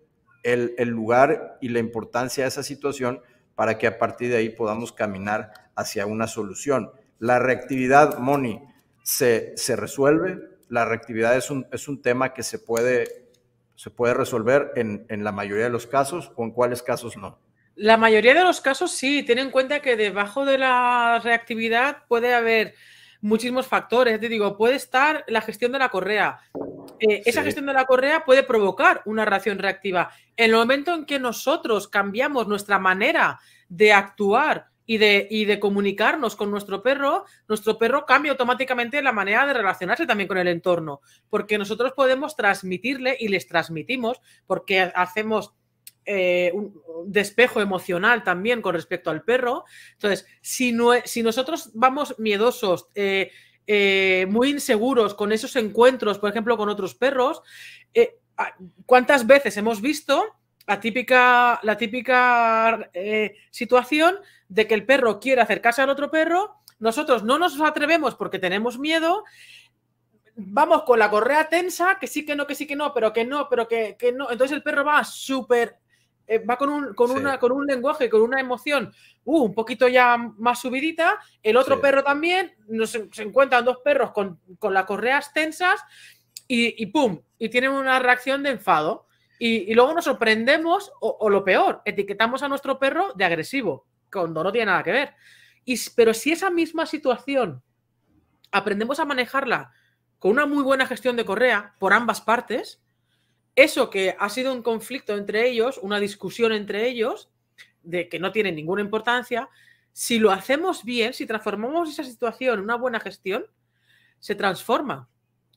el, el lugar y la importancia a esa situación para que a partir de ahí podamos caminar hacia una solución. La reactividad, Moni, se, resuelve. La reactividad es un, es un tema que se puede, se puede resolver en, en la mayoría de los casos o en cuáles casos no. La mayoría de los casos sí, Tienen en cuenta que debajo de la reactividad puede haber muchísimos factores. Te digo, puede estar la gestión de la correa, eh, esa gestión de la correa puede provocar una reacción reactiva. En el momento en que nosotros cambiamos nuestra manera de actuar y de, comunicarnos con nuestro perro, nuestro perro cambia automáticamente la manera de relacionarse también con el entorno, porque nosotros podemos transmitirle y les transmitimos, porque hacemos eh, un despejo emocional también con respecto al perro. Entonces, si, nosotros vamos miedosos, eh, eh, muy inseguros con esos encuentros, por ejemplo, con otros perros. Eh, ¿Cuántas veces hemos visto la típica, eh, situación de que el perro quiere acercarse al otro perro? Nosotros no nos atrevemos porque tenemos miedo vamos con la correa tensa, que sí, que no, que sí, que no, pero que no, pero que, que no. Entonces el perro va súper eh, va con un, una, con un lenguaje, con una emoción, uh, un poquito ya más subidita, el otro perro también, nos, se encuentran dos perros con, las correas tensas y, pum, y tienen una reacción de enfado. Y, luego nos sorprendemos, o, lo peor, etiquetamos a nuestro perro de agresivo, cuando no tiene nada que ver. Y, pero si esa misma situación aprendemos a manejarla con una muy buena gestión de correa por ambas partes, eso que ha sido un conflicto entre ellos, una discusión entre ellos, de que no tiene ninguna importancia, si lo hacemos bien, si transformamos esa situación en una buena gestión, se transforma.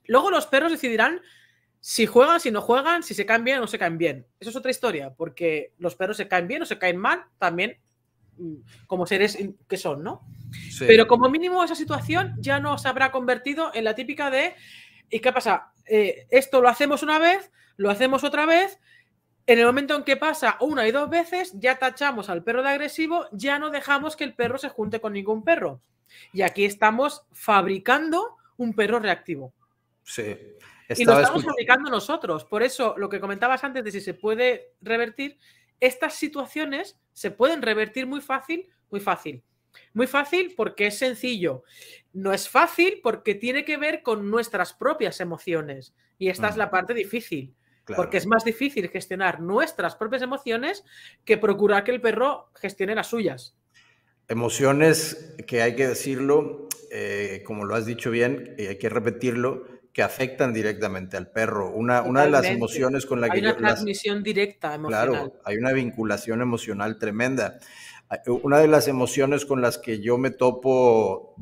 Luego los perros decidirán si juegan, si no juegan, si se caen o no se caen bien. Eso es otra historia, porque los perros se caen bien o se caen mal también mm, como seres que son, ¿no? Pero como mínimo esa situación ya nos habrá convertido en la típica de, ¿y qué pasa? Eh, esto lo hacemos una vez, lo hacemos otra vez. En el momento en que pasa una y dos veces, ya tachamos al perro de agresivo, ya no dejamos que el perro se junte con ningún perro. Y aquí estamos fabricando un perro reactivo. Sí. Y lo estamos fabricando nosotros. Por eso, lo que comentabas antes de si se puede revertir, estas situaciones se pueden revertir muy fácil, muy fácil. Muy fácil porque es sencillo. No es fácil porque tiene que ver con nuestras propias emociones. Y esta es la parte difícil. Porque es más difícil gestionar nuestras propias emociones que procurar que el perro gestione las suyas. Emociones que hay que decirlo, eh, como lo has dicho bien, y hay que repetirlo, que afectan directamente al perro. Una, una de las emociones con la hay que... Hay una transmisión directa emocional. Claro, hay una vinculación emocional tremenda. Una de las emociones con las que yo me topo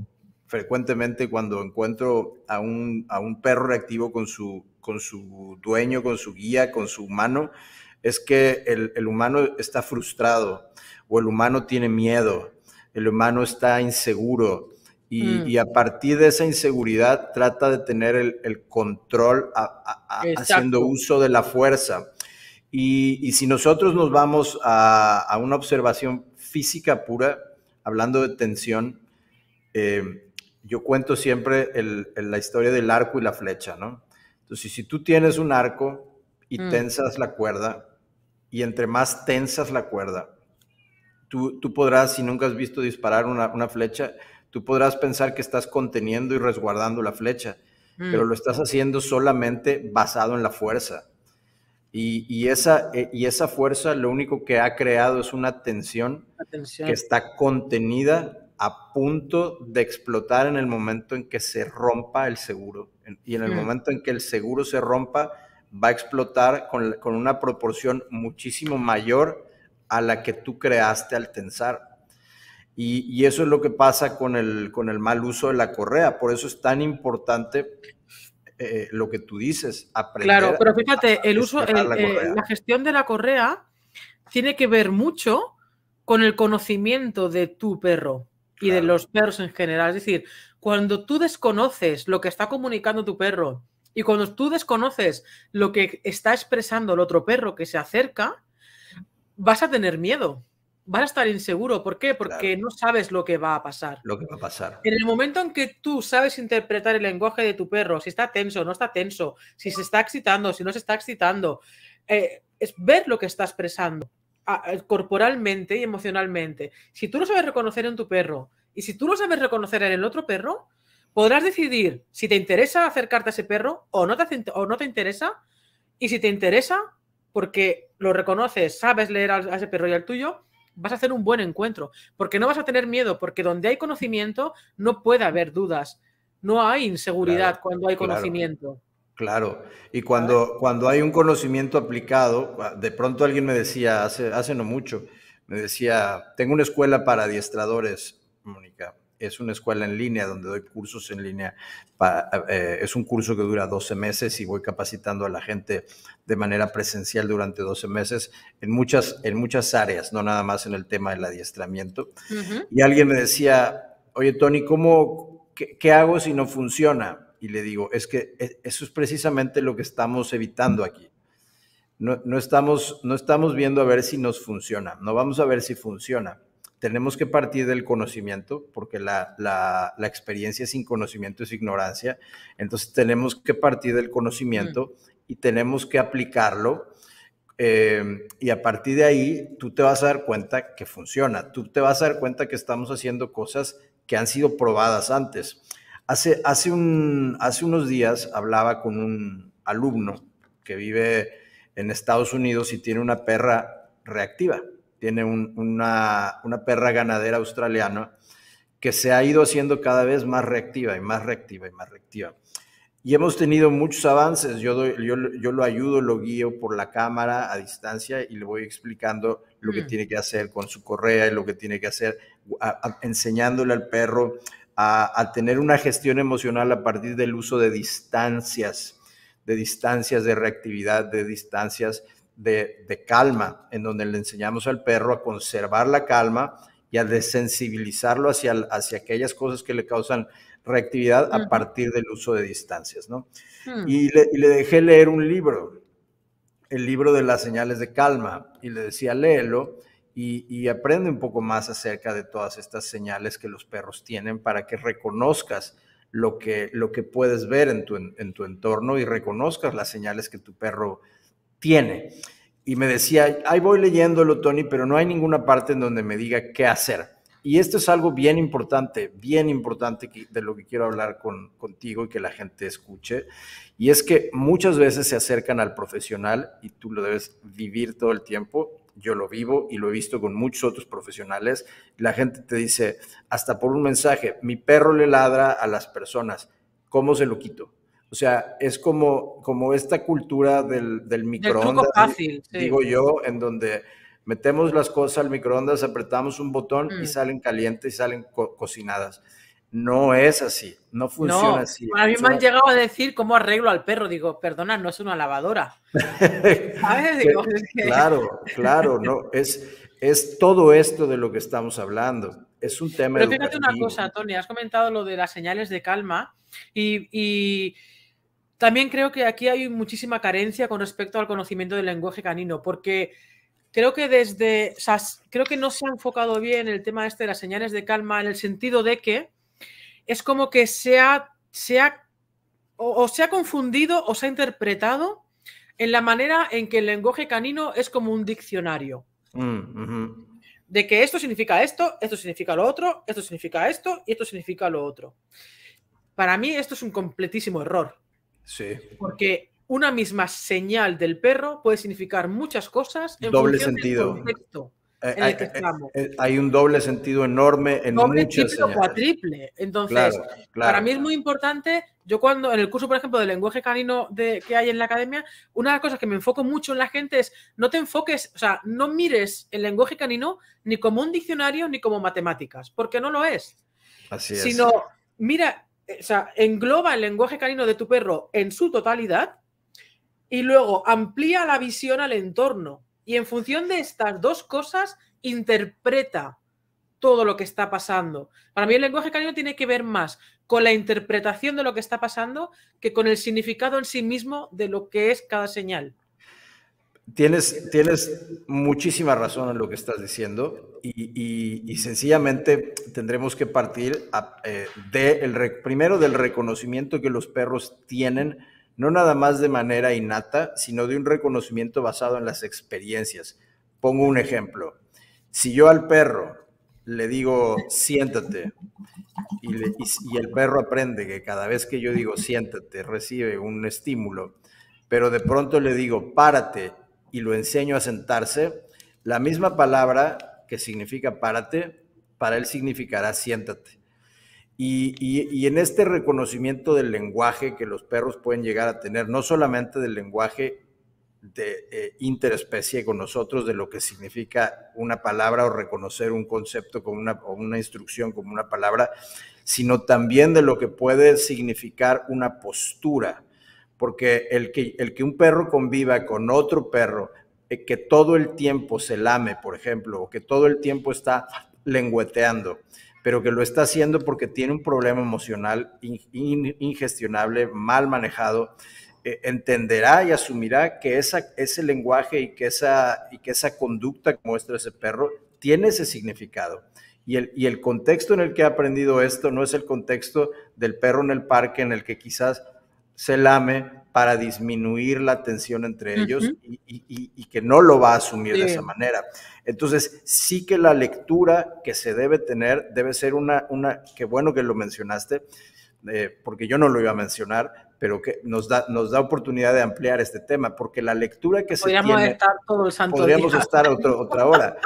frecuentemente cuando encuentro a un, perro reactivo con su, con su dueño, con su guía, con su humano, es que el, humano está frustrado o el humano tiene miedo, el humano está inseguro. Y, mm. a partir de esa inseguridad trata de tener el, control haciendo uso de la fuerza. Y, si nosotros nos vamos a, una observación física pura, hablando de tensión, eh, yo cuento siempre la historia del arco y la flecha, ¿no? Entonces, si tú tienes un arco y mm. tensas la cuerda, y entre más tensas la cuerda, tú, tú podrás, si nunca has visto disparar una, flecha, tú podrás pensar que estás conteniendo y resguardando la flecha, mm. pero lo estás haciendo solamente basado en la fuerza. Eh, y, esa, fuerza lo único que ha creado es una tensión. que está contenida a punto de explotar en el momento en que se rompa el seguro. Y en el momento en que el seguro se rompa, va a explotar con, una proporción muchísimo mayor a la que tú creaste al tensar. Y, eso es lo que pasa con el, con el mal uso de la correa. Por eso es tan importante eh, lo que tú dices, Claro, pero fíjate, el uso, eh, la, gestión de la correa tiene que ver mucho con el conocimiento de tu perro y de los perros en general. Es decir, cuando tú desconoces lo que está comunicando tu perro y cuando tú desconoces lo que está expresando el otro perro que se acerca, vas a tener miedo, vas a estar inseguro. ¿Por qué? Porque no sabes lo que va a pasar. Lo que va a pasar. En el momento en que tú sabes interpretar el lenguaje de tu perro, si está tenso, no está tenso, si se está excitando, si no se está excitando, eh, es ver lo que está expresando corporalmente y emocionalmente, si tú lo sabes reconocer en tu perro y si tú lo sabes reconocer en el otro perro, podrás decidir si te interesa acercarte a ese perro o no te, o no te interesa. Y si te interesa, porque lo reconoces, sabes leer a, ese perro y al tuyo, vas a hacer un buen encuentro, porque no vas a tener miedo, porque donde hay conocimiento no puede haber dudas, no hay inseguridad cuando hay conocimiento. Claro, y cuando, cuando hay un conocimiento aplicado, ah, de pronto alguien me decía, hace, hace no mucho, me decía, tengo una escuela para adiestradores, Mónica, es una escuela en línea donde doy cursos en línea. Ah, eh, es un curso que dura 12 meses y voy capacitando a la gente de manera presencial durante 12 meses en muchas, en muchas áreas, no nada más en el tema del adiestramiento. Y alguien me decía, oye Tony, ¿cómo, qué hago si no funciona? y le digo, es que e, eso es precisamente lo que estamos evitando aquí. No, estamos, no estamos viendo a ver si nos funciona, no vamos a ver si funciona. Tenemos que partir del conocimiento, porque la, experiencia sin conocimiento es ignorancia. Entonces tenemos que partir del conocimiento y tenemos que aplicarlo. Eh, y a partir de ahí, tú te vas a dar cuenta que funciona. Tú te vas a dar cuenta que estamos haciendo cosas que han sido probadas antes. Hace, un, hace unos días hablaba con un alumno que vive en Estados Unidos y tiene una perra reactiva, tiene una, perra ganadera australiana que se ha ido haciendo cada vez más reactiva y más reactiva y más reactiva. Y hemos tenido muchos avances. Yo, yo, lo ayudo, lo guío por la cámara a distancia y le voy explicando lo que mm. tiene que hacer con su correa y lo que tiene que hacer, enseñándole al perro a, tener una gestión emocional a partir del uso de distancias, de distancias de reactividad, de distancias de, calma, en donde le enseñamos al perro a conservar la calma y a desensibilizarlo hacia, hacia aquellas cosas que le causan reactividad a partir del uso de distancias, ¿no? Hmm. Y, le, y, le, dejé leer un libro, el libro de las señales de calma, y le decía, léelo, y, aprende un poco más acerca de todas estas señales que los perros tienen para que reconozcas lo que, lo que puedes ver en tu, en tu entorno y reconozcas las señales que tu perro tiene. Y me decía, ahí voy leyéndolo, Tony, pero no hay ninguna parte en donde me diga qué hacer. Y esto es algo bien importante, bien importante de lo que quiero hablar con, contigo y que la gente escuche. Y es que muchas veces se acercan al profesional, y tú lo debes vivir todo el tiempo, yo lo vivo y lo he visto con muchos otros profesionales. La gente te dice, hasta por un mensaje, mi perro le ladra a las personas, ¿cómo se lo quito? O sea, es como, como esta cultura del, del microondas, digo yo, en donde metemos las cosas al microondas, apretamos un botón y mm. salen calientes y salen cocinadas. No es así, no funciona así. A mí me han llegado a decir cómo arreglo al perro. Digo, perdona, no es una lavadora. claro, claro, no, es, es todo esto de lo que estamos hablando. Es un tema. Pero fíjate una cosa, Tony, has comentado lo de las señales de calma y, también creo que aquí hay muchísima carencia con respecto al conocimiento del lenguaje canino, porque creo que desde, creo que no se ha enfocado bien el tema este de las señales de calma en el sentido de que es como que se ha, o, se ha confundido o se ha interpretado en la manera en que el lenguaje canino es como un diccionario. Mm, De que esto significa esto, esto significa lo otro, esto significa esto y esto significa lo otro. Para mí esto es un completísimo error. Sí. Porque una misma señal del perro puede significar muchas cosas en doble sentido. Del contexto. Eh, eh, eh, hay un doble sentido enorme en doble, muchas triple Entonces, para mí es muy importante, yo cuando, en el curso, por ejemplo, de lenguaje canino que hay en la academia, una de las cosas que me enfoco mucho en la gente es no te enfoques, o sea, no mires el lenguaje canino ni como un diccionario ni como matemáticas, porque no lo es. Así es. Sino, mira, o sea, engloba el lenguaje canino de tu perro en su totalidad y luego amplía la visión al entorno y en función de estas dos cosas interpreta todo lo que está pasando. Para mí el lenguaje canino tiene que ver más con la interpretación de lo que está pasando que con el significado en sí mismo de lo que es cada señal. Tienes, muchísima razón en lo que estás diciendo y, sencillamente tendremos que partir eh, de primero del reconocimiento que los perros tienen no nada más de manera innata, sino de un reconocimiento basado en las experiencias. Pongo un ejemplo. Si yo al perro le digo, siéntate, y, y, el perro aprende que cada vez que yo digo, siéntate, recibe un estímulo, pero de pronto le digo, párate, y lo enseño a sentarse, la misma palabra que significa párate, para él significará siéntate. Y, en este reconocimiento del lenguaje que los perros pueden llegar a tener, no solamente del lenguaje de eh, interespecie con nosotros, de lo que significa una palabra o reconocer un concepto una, o una instrucción como una palabra, sino también de lo que puede significar una postura. Porque el que, un perro conviva con otro perro, eh, que todo el tiempo se lame, por ejemplo, o que todo el tiempo está lengüeteando, pero que lo está haciendo porque tiene un problema emocional ingestionable, mal manejado, eh, entenderá y asumirá que ese lenguaje y que esa, conducta que muestra ese perro tiene ese significado. Y y el contexto en el que ha aprendido esto no es el contexto del perro en el parque en el que quizás se lame para disminuir la tensión entre ellos y, que no lo va a asumir de esa manera. Entonces, sí que la lectura que se debe tener debe ser una, que bueno que lo mencionaste, eh, porque yo no lo iba a mencionar, pero que nos da, nos da oportunidad de ampliar este tema, porque la lectura que se tiene... Estar todo el santo podríamos estar otra hora,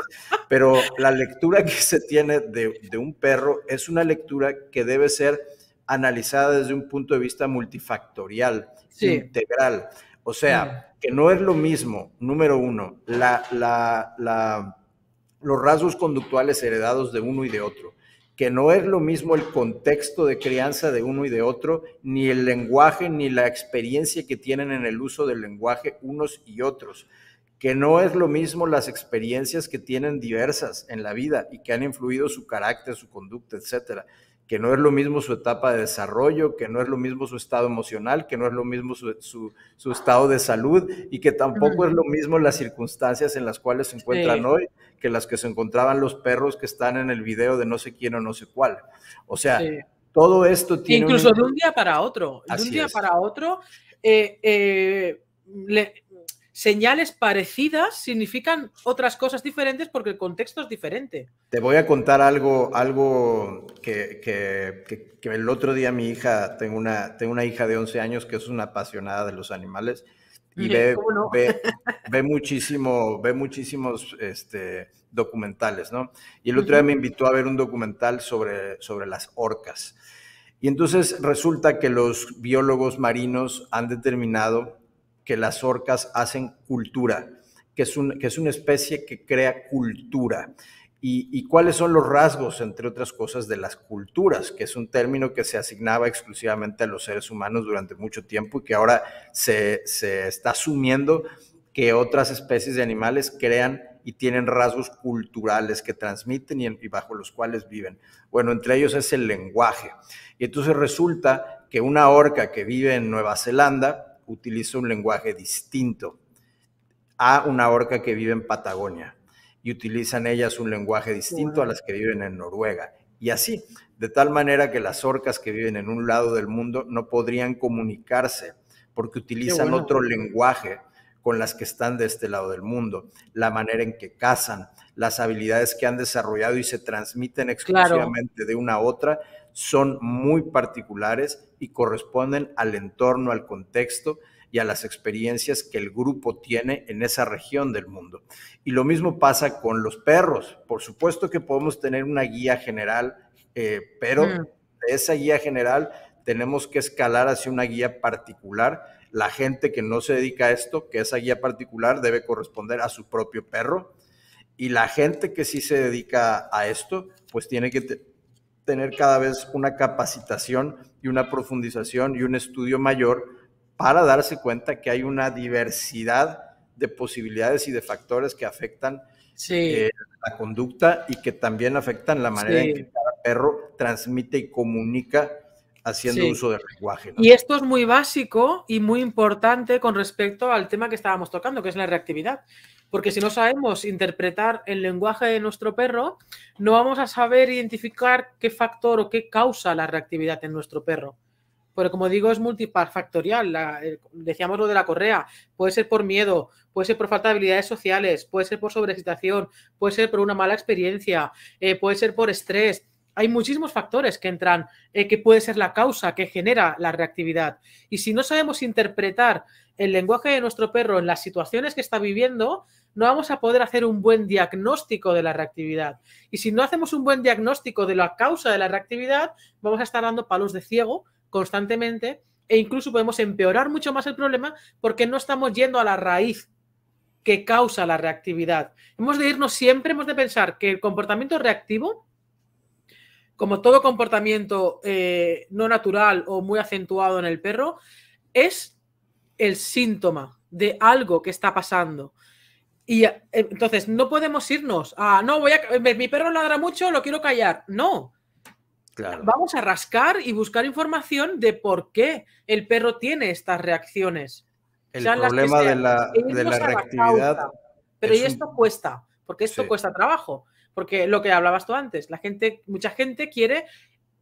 pero la lectura que se tiene de un perro es una lectura que debe ser analizada desde un punto de vista multifactorial integral. O sea, que no es lo mismo, número uno, la, la, los rasgos conductuales heredados de uno y de otro, que no es lo mismo el contexto de crianza de uno y de otro, ni el lenguaje, ni la experiencia que tienen en el uso del lenguaje unos y otros, que no es lo mismo las experiencias que tienen diversas en la vida y que han influido su carácter, su conducta, etcétera que no es lo mismo su etapa de desarrollo, que no es lo mismo su estado emocional, que no es lo mismo su, estado de salud y que tampoco es lo mismo las circunstancias en las cuales se encuentran hoy que las que se encontraban los perros que están en el video de no sé quién o no sé cuál. O sea, todo esto tiene... Incluso de un día para otro, de un día para otro, eh, eh, señales parecidas significan otras cosas diferentes porque el contexto es diferente. Te voy a contar algo, algo que, el otro día mi hija, tengo una, tengo una hija de 11 años que es una apasionada de los animales y ve, ve, ve, muchísimo, ve muchísimos este, documentales, ¿no? Y el otro día me invitó a ver un documental sobre, sobre las orcas. Y entonces resulta que los biólogos marinos han determinado que las orcas hacen cultura, que es, es una especie que crea cultura. Y, cuáles son los rasgos, entre otras cosas, de las culturas, que es un término que se asignaba exclusivamente a los seres humanos durante mucho tiempo y que ahora se, está asumiendo que otras especies de animales crean y tienen rasgos culturales que transmiten y, y, bajo los cuales viven. Bueno, entre ellos es el lenguaje. Y entonces resulta que una orca que vive en Nueva Zelanda utiliza un lenguaje distinto a una orca que vive en Patagonia y utilizan ellas un lenguaje distinto a las que viven en Noruega. Y así, de tal manera que las orcas que viven en un lado del mundo no podrían comunicarse porque utilizan otro lenguaje con las que están de este lado del mundo, la manera en que cazan, las habilidades que han desarrollado y se transmiten exclusivamente de una a otra, son muy particulares y corresponden al entorno, al contexto y a las experiencias que el grupo tiene en esa región del mundo. Y lo mismo pasa con los perros. Por supuesto que podemos tener una guía general, eh, pero mm. de esa guía general tenemos que escalar hacia una guía particular la gente que no se dedica a esto, que esa guía particular debe corresponder a su propio perro. Y la gente que sí se dedica a esto, pues tiene que tener cada vez una capacitación y una profundización y un estudio mayor para darse cuenta que hay una diversidad de posibilidades y de factores que afectan eh, la conducta y que también afectan la manera en que cada perro transmite y comunica haciendo uso del lenguaje. Y esto es muy básico y muy importante con respecto al tema que estábamos tocando, que es la reactividad. Porque si no sabemos interpretar el lenguaje de nuestro perro, no vamos a saber identificar qué factor o qué causa la reactividad en nuestro perro. Porque, como digo, es multifactorial. La, decíamos lo de la correa. Puede ser por miedo, puede ser por falta de habilidades sociales, puede ser por sobreexcitación, puede ser por una mala experiencia, eh, puede ser por estrés hay muchísimos factores que entran, eh, que puede ser la causa que genera la reactividad. Y si no sabemos interpretar el lenguaje de nuestro perro en las situaciones que está viviendo, no vamos a poder hacer un buen diagnóstico de la reactividad. Y si no hacemos un buen diagnóstico de la causa de la reactividad, vamos a estar dando palos de ciego constantemente e incluso podemos empeorar mucho más el problema porque no estamos yendo a la raíz que causa la reactividad. Hemos de irnos siempre, hemos de pensar que el comportamiento reactivo como todo comportamiento eh, no natural o muy acentuado en el perro, es el síntoma de algo que está pasando. Y eh, entonces no podemos irnos a, no, voy a, eh, mi perro ladra mucho, lo quiero callar. No. Vamos a rascar y buscar información de por qué el perro tiene estas reacciones. El problema de la, reactividad. pero y esto cuesta, porque esto cuesta trabajo. Porque lo que hablabas tú antes, la gente, mucha gente quiere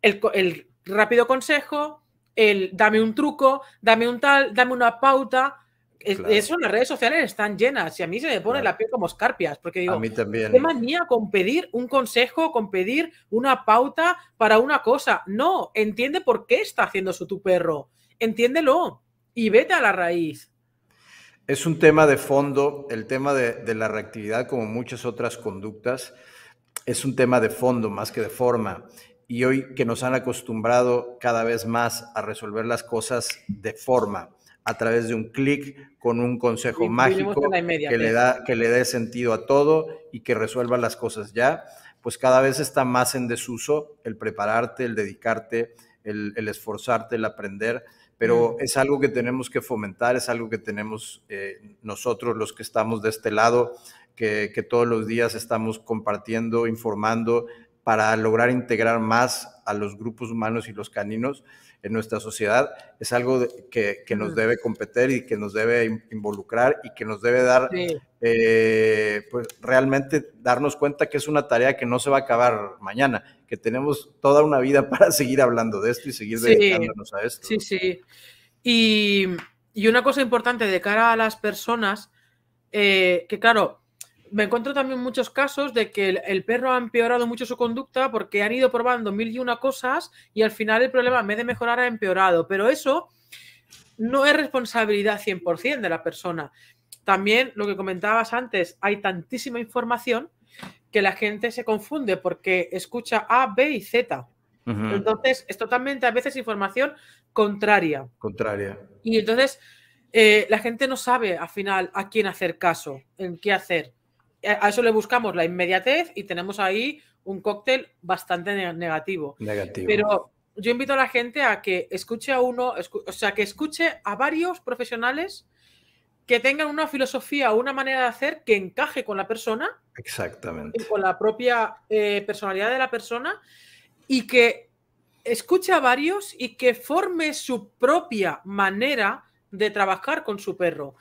el, rápido consejo, el dame un truco, dame un tal, dame una pauta. Eso en las redes sociales están llenas y a mí se me pone la piel como escarpias, porque digo, a mí también. qué manía con pedir un consejo, con pedir una pauta para una cosa. No, entiende por qué está haciendo eso tu perro, entiéndelo y vete a la raíz. Es un tema de fondo, el tema de la reactividad como muchas otras conductas es un tema de fondo más que de forma. Y hoy que nos han acostumbrado cada vez más a resolver las cosas de forma, a través de un clic, con un consejo mágico que le, da, que le dé sentido a todo y que resuelva las cosas ya, pues cada vez está más en desuso el prepararte, el dedicarte, el, esforzarte, el aprender pero mm. es algo que tenemos que fomentar, es algo que tenemos eh, nosotros los que estamos de este lado que, todos los días estamos compartiendo, informando para lograr integrar más a los grupos humanos y los caninos en nuestra sociedad, es algo que, que nos debe competir y que nos debe involucrar y que nos debe dar, eh, pues realmente darnos cuenta que es una tarea que no se va a acabar mañana, que tenemos toda una vida para seguir hablando de esto y seguir dedicándonos a esto. Sí, sí. Y, y, una cosa importante de cara a las personas, eh, que claro, me encuentro también muchos casos de que el, perro ha empeorado mucho su conducta porque han ido probando mil y una cosas y al final el problema en vez de mejorar ha empeorado. Pero eso no es responsabilidad 100% de la persona. También lo que comentabas antes, hay tantísima información que la gente se confunde porque escucha A, B y Z. Entonces, es totalmente a veces información contraria. Contraria. Y entonces, eh, la gente no sabe al final a quién hacer caso, en qué hacer. Eh, a eso le buscamos la inmediatez y tenemos ahí un cóctel bastante negativo. Pero yo invito a la gente a que escuche a uno, o sea, que escuche a varios profesionales que tengan una filosofía o una manera de hacer que encaje con la persona. Exactamente. Con la propia eh, personalidad de la persona y que escuche a varios y que forme su propia manera de trabajar con su perro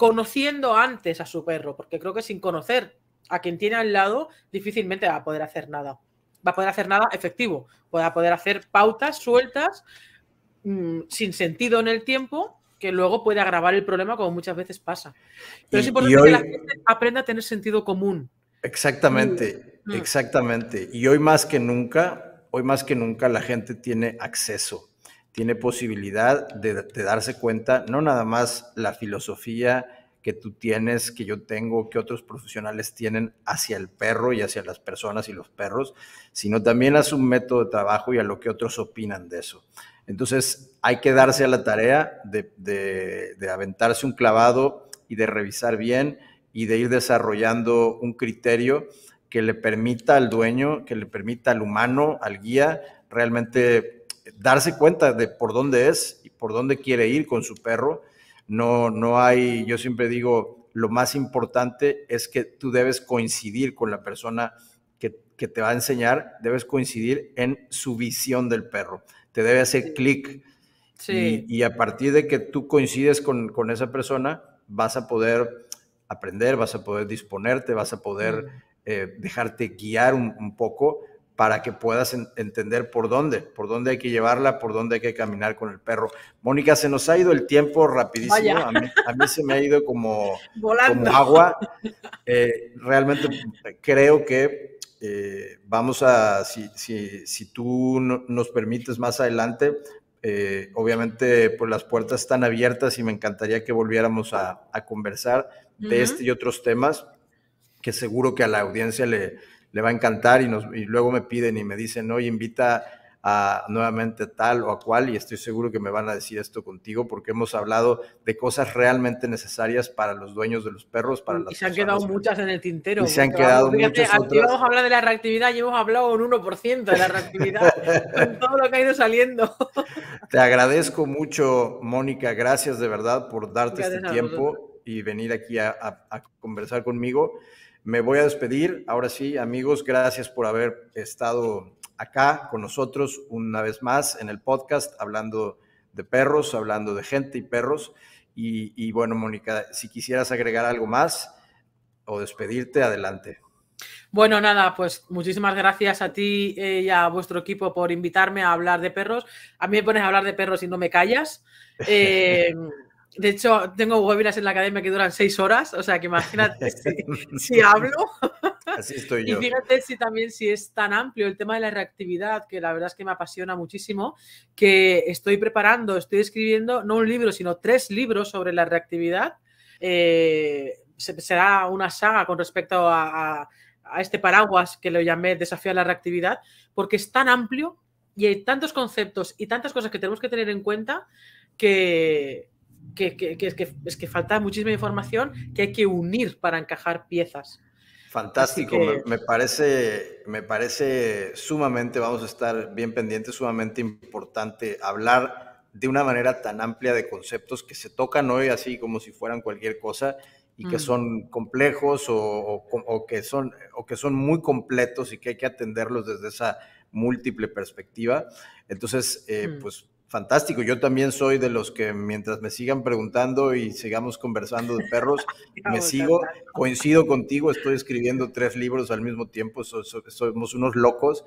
conociendo antes a su perro, porque creo que sin conocer a quien tiene al lado, difícilmente va a poder hacer nada. Va a poder hacer nada efectivo, va a poder hacer pautas sueltas, mm, sin sentido en el tiempo, que luego puede agravar el problema, como muchas veces pasa. Pero es importante que la gente aprenda a tener sentido común. Exactamente, mm, mm. exactamente. Y hoy más que nunca, hoy más que nunca la gente tiene acceso tiene posibilidad de, darse cuenta, no nada más la filosofía que tú tienes, que yo tengo, que otros profesionales tienen hacia el perro y hacia las personas y los perros, sino también a su método de trabajo y a lo que otros opinan de eso. Entonces hay que darse a la tarea de, de aventarse un clavado y de revisar bien y de ir desarrollando un criterio que le permita al dueño, que le permita al humano, al guía, realmente darse cuenta de por dónde es y por dónde quiere ir con su perro. No, no hay, yo siempre digo, lo más importante es que tú debes coincidir con la persona que, te va a enseñar, debes coincidir en su visión del perro, te debe hacer clic. Sí. Y, a partir de que tú coincides con, con, esa persona, vas a poder aprender, vas a poder disponerte, vas a poder eh, dejarte guiar un poco para que puedas entender por dónde, por dónde hay que llevarla, por dónde hay que caminar con el perro. Mónica, se nos ha ido el tiempo rapidísimo, a mí, se me ha ido como, agua. Eh, realmente creo que eh, vamos a, si, tú nos permites más adelante, eh, obviamente pues las puertas están abiertas y me encantaría que volviéramos a, conversar de este y otros temas que seguro que a la audiencia le, le va a encantar y, luego me piden y me dicen, hoy invita a nuevamente tal o a cual y estoy seguro que me van a decir esto contigo porque hemos hablado de cosas realmente necesarias para los dueños de los perros, para y las se han quedado muchas en el tintero. Y se han quedado fíjate, muchas vamos a hablar de la reactividad y hemos hablado un 1% de la reactividad con todo lo que ha ido saliendo. Te agradezco mucho, Mónica, gracias de verdad por darte este tiempo y venir aquí a conversar conmigo. Me voy a despedir. Ahora sí, amigos, gracias por haber estado acá con nosotros una vez más en el podcast, hablando de perros, hablando de gente y perros. Y, bueno, Mónica, si quisieras agregar algo más o despedirte, adelante. Bueno, nada, pues muchísimas gracias a ti eh, y a vuestro equipo por invitarme a hablar de perros. A mí me pones a hablar de perros y no me callas. Eh, de hecho, tengo webinars en la academia que duran seis horas, o sea que imagínate si, hablo. Así estoy yo. Y fíjate si también si es tan amplio el tema de la reactividad, que la verdad es que me apasiona muchísimo, que estoy preparando, estoy escribiendo no un libro, sino tres libros sobre la reactividad. Eh, será una saga con respecto a, a este paraguas que lo llamé desafío a la reactividad, porque es tan amplio y hay tantos conceptos y tantas cosas que tenemos que tener en cuenta que que, es que, es que falta muchísima información que hay que unir para encajar piezas. Fantástico, me, parece, me parece sumamente, vamos a estar bien pendientes, sumamente importante hablar de una manera tan amplia de conceptos que se tocan hoy así como si fueran cualquier cosa y que mm. son complejos o, o, que son, o que son muy completos y que hay que atenderlos desde esa múltiple perspectiva. Entonces, eh, mm. pues Fantástico, yo también soy de los que mientras me sigan preguntando y sigamos conversando de perros, me sigo, coincido contigo, estoy escribiendo tres libros al mismo tiempo, somos unos locos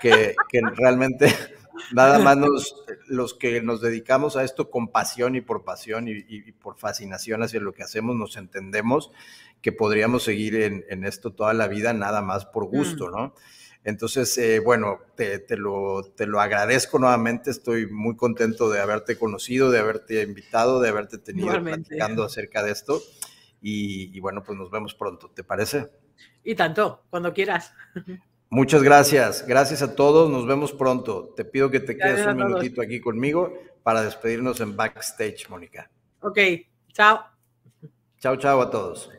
que, realmente nada más los que nos dedicamos a esto con pasión y por pasión y, por fascinación hacia lo que hacemos, nos entendemos que podríamos seguir en, esto toda la vida nada más por mm. gusto, ¿no? Entonces, eh, bueno, te, lo, agradezco nuevamente, estoy muy contento de haberte conocido, de haberte invitado, de haberte tenido platicando acerca de esto. Y, bueno, pues nos vemos pronto, ¿te parece? Y tanto, cuando quieras. Muchas gracias, gracias a todos, nos vemos pronto. Te pido que te quedes un minutito aquí conmigo para despedirnos en backstage, Mónica. Ok, chao. Chao, chao a todos.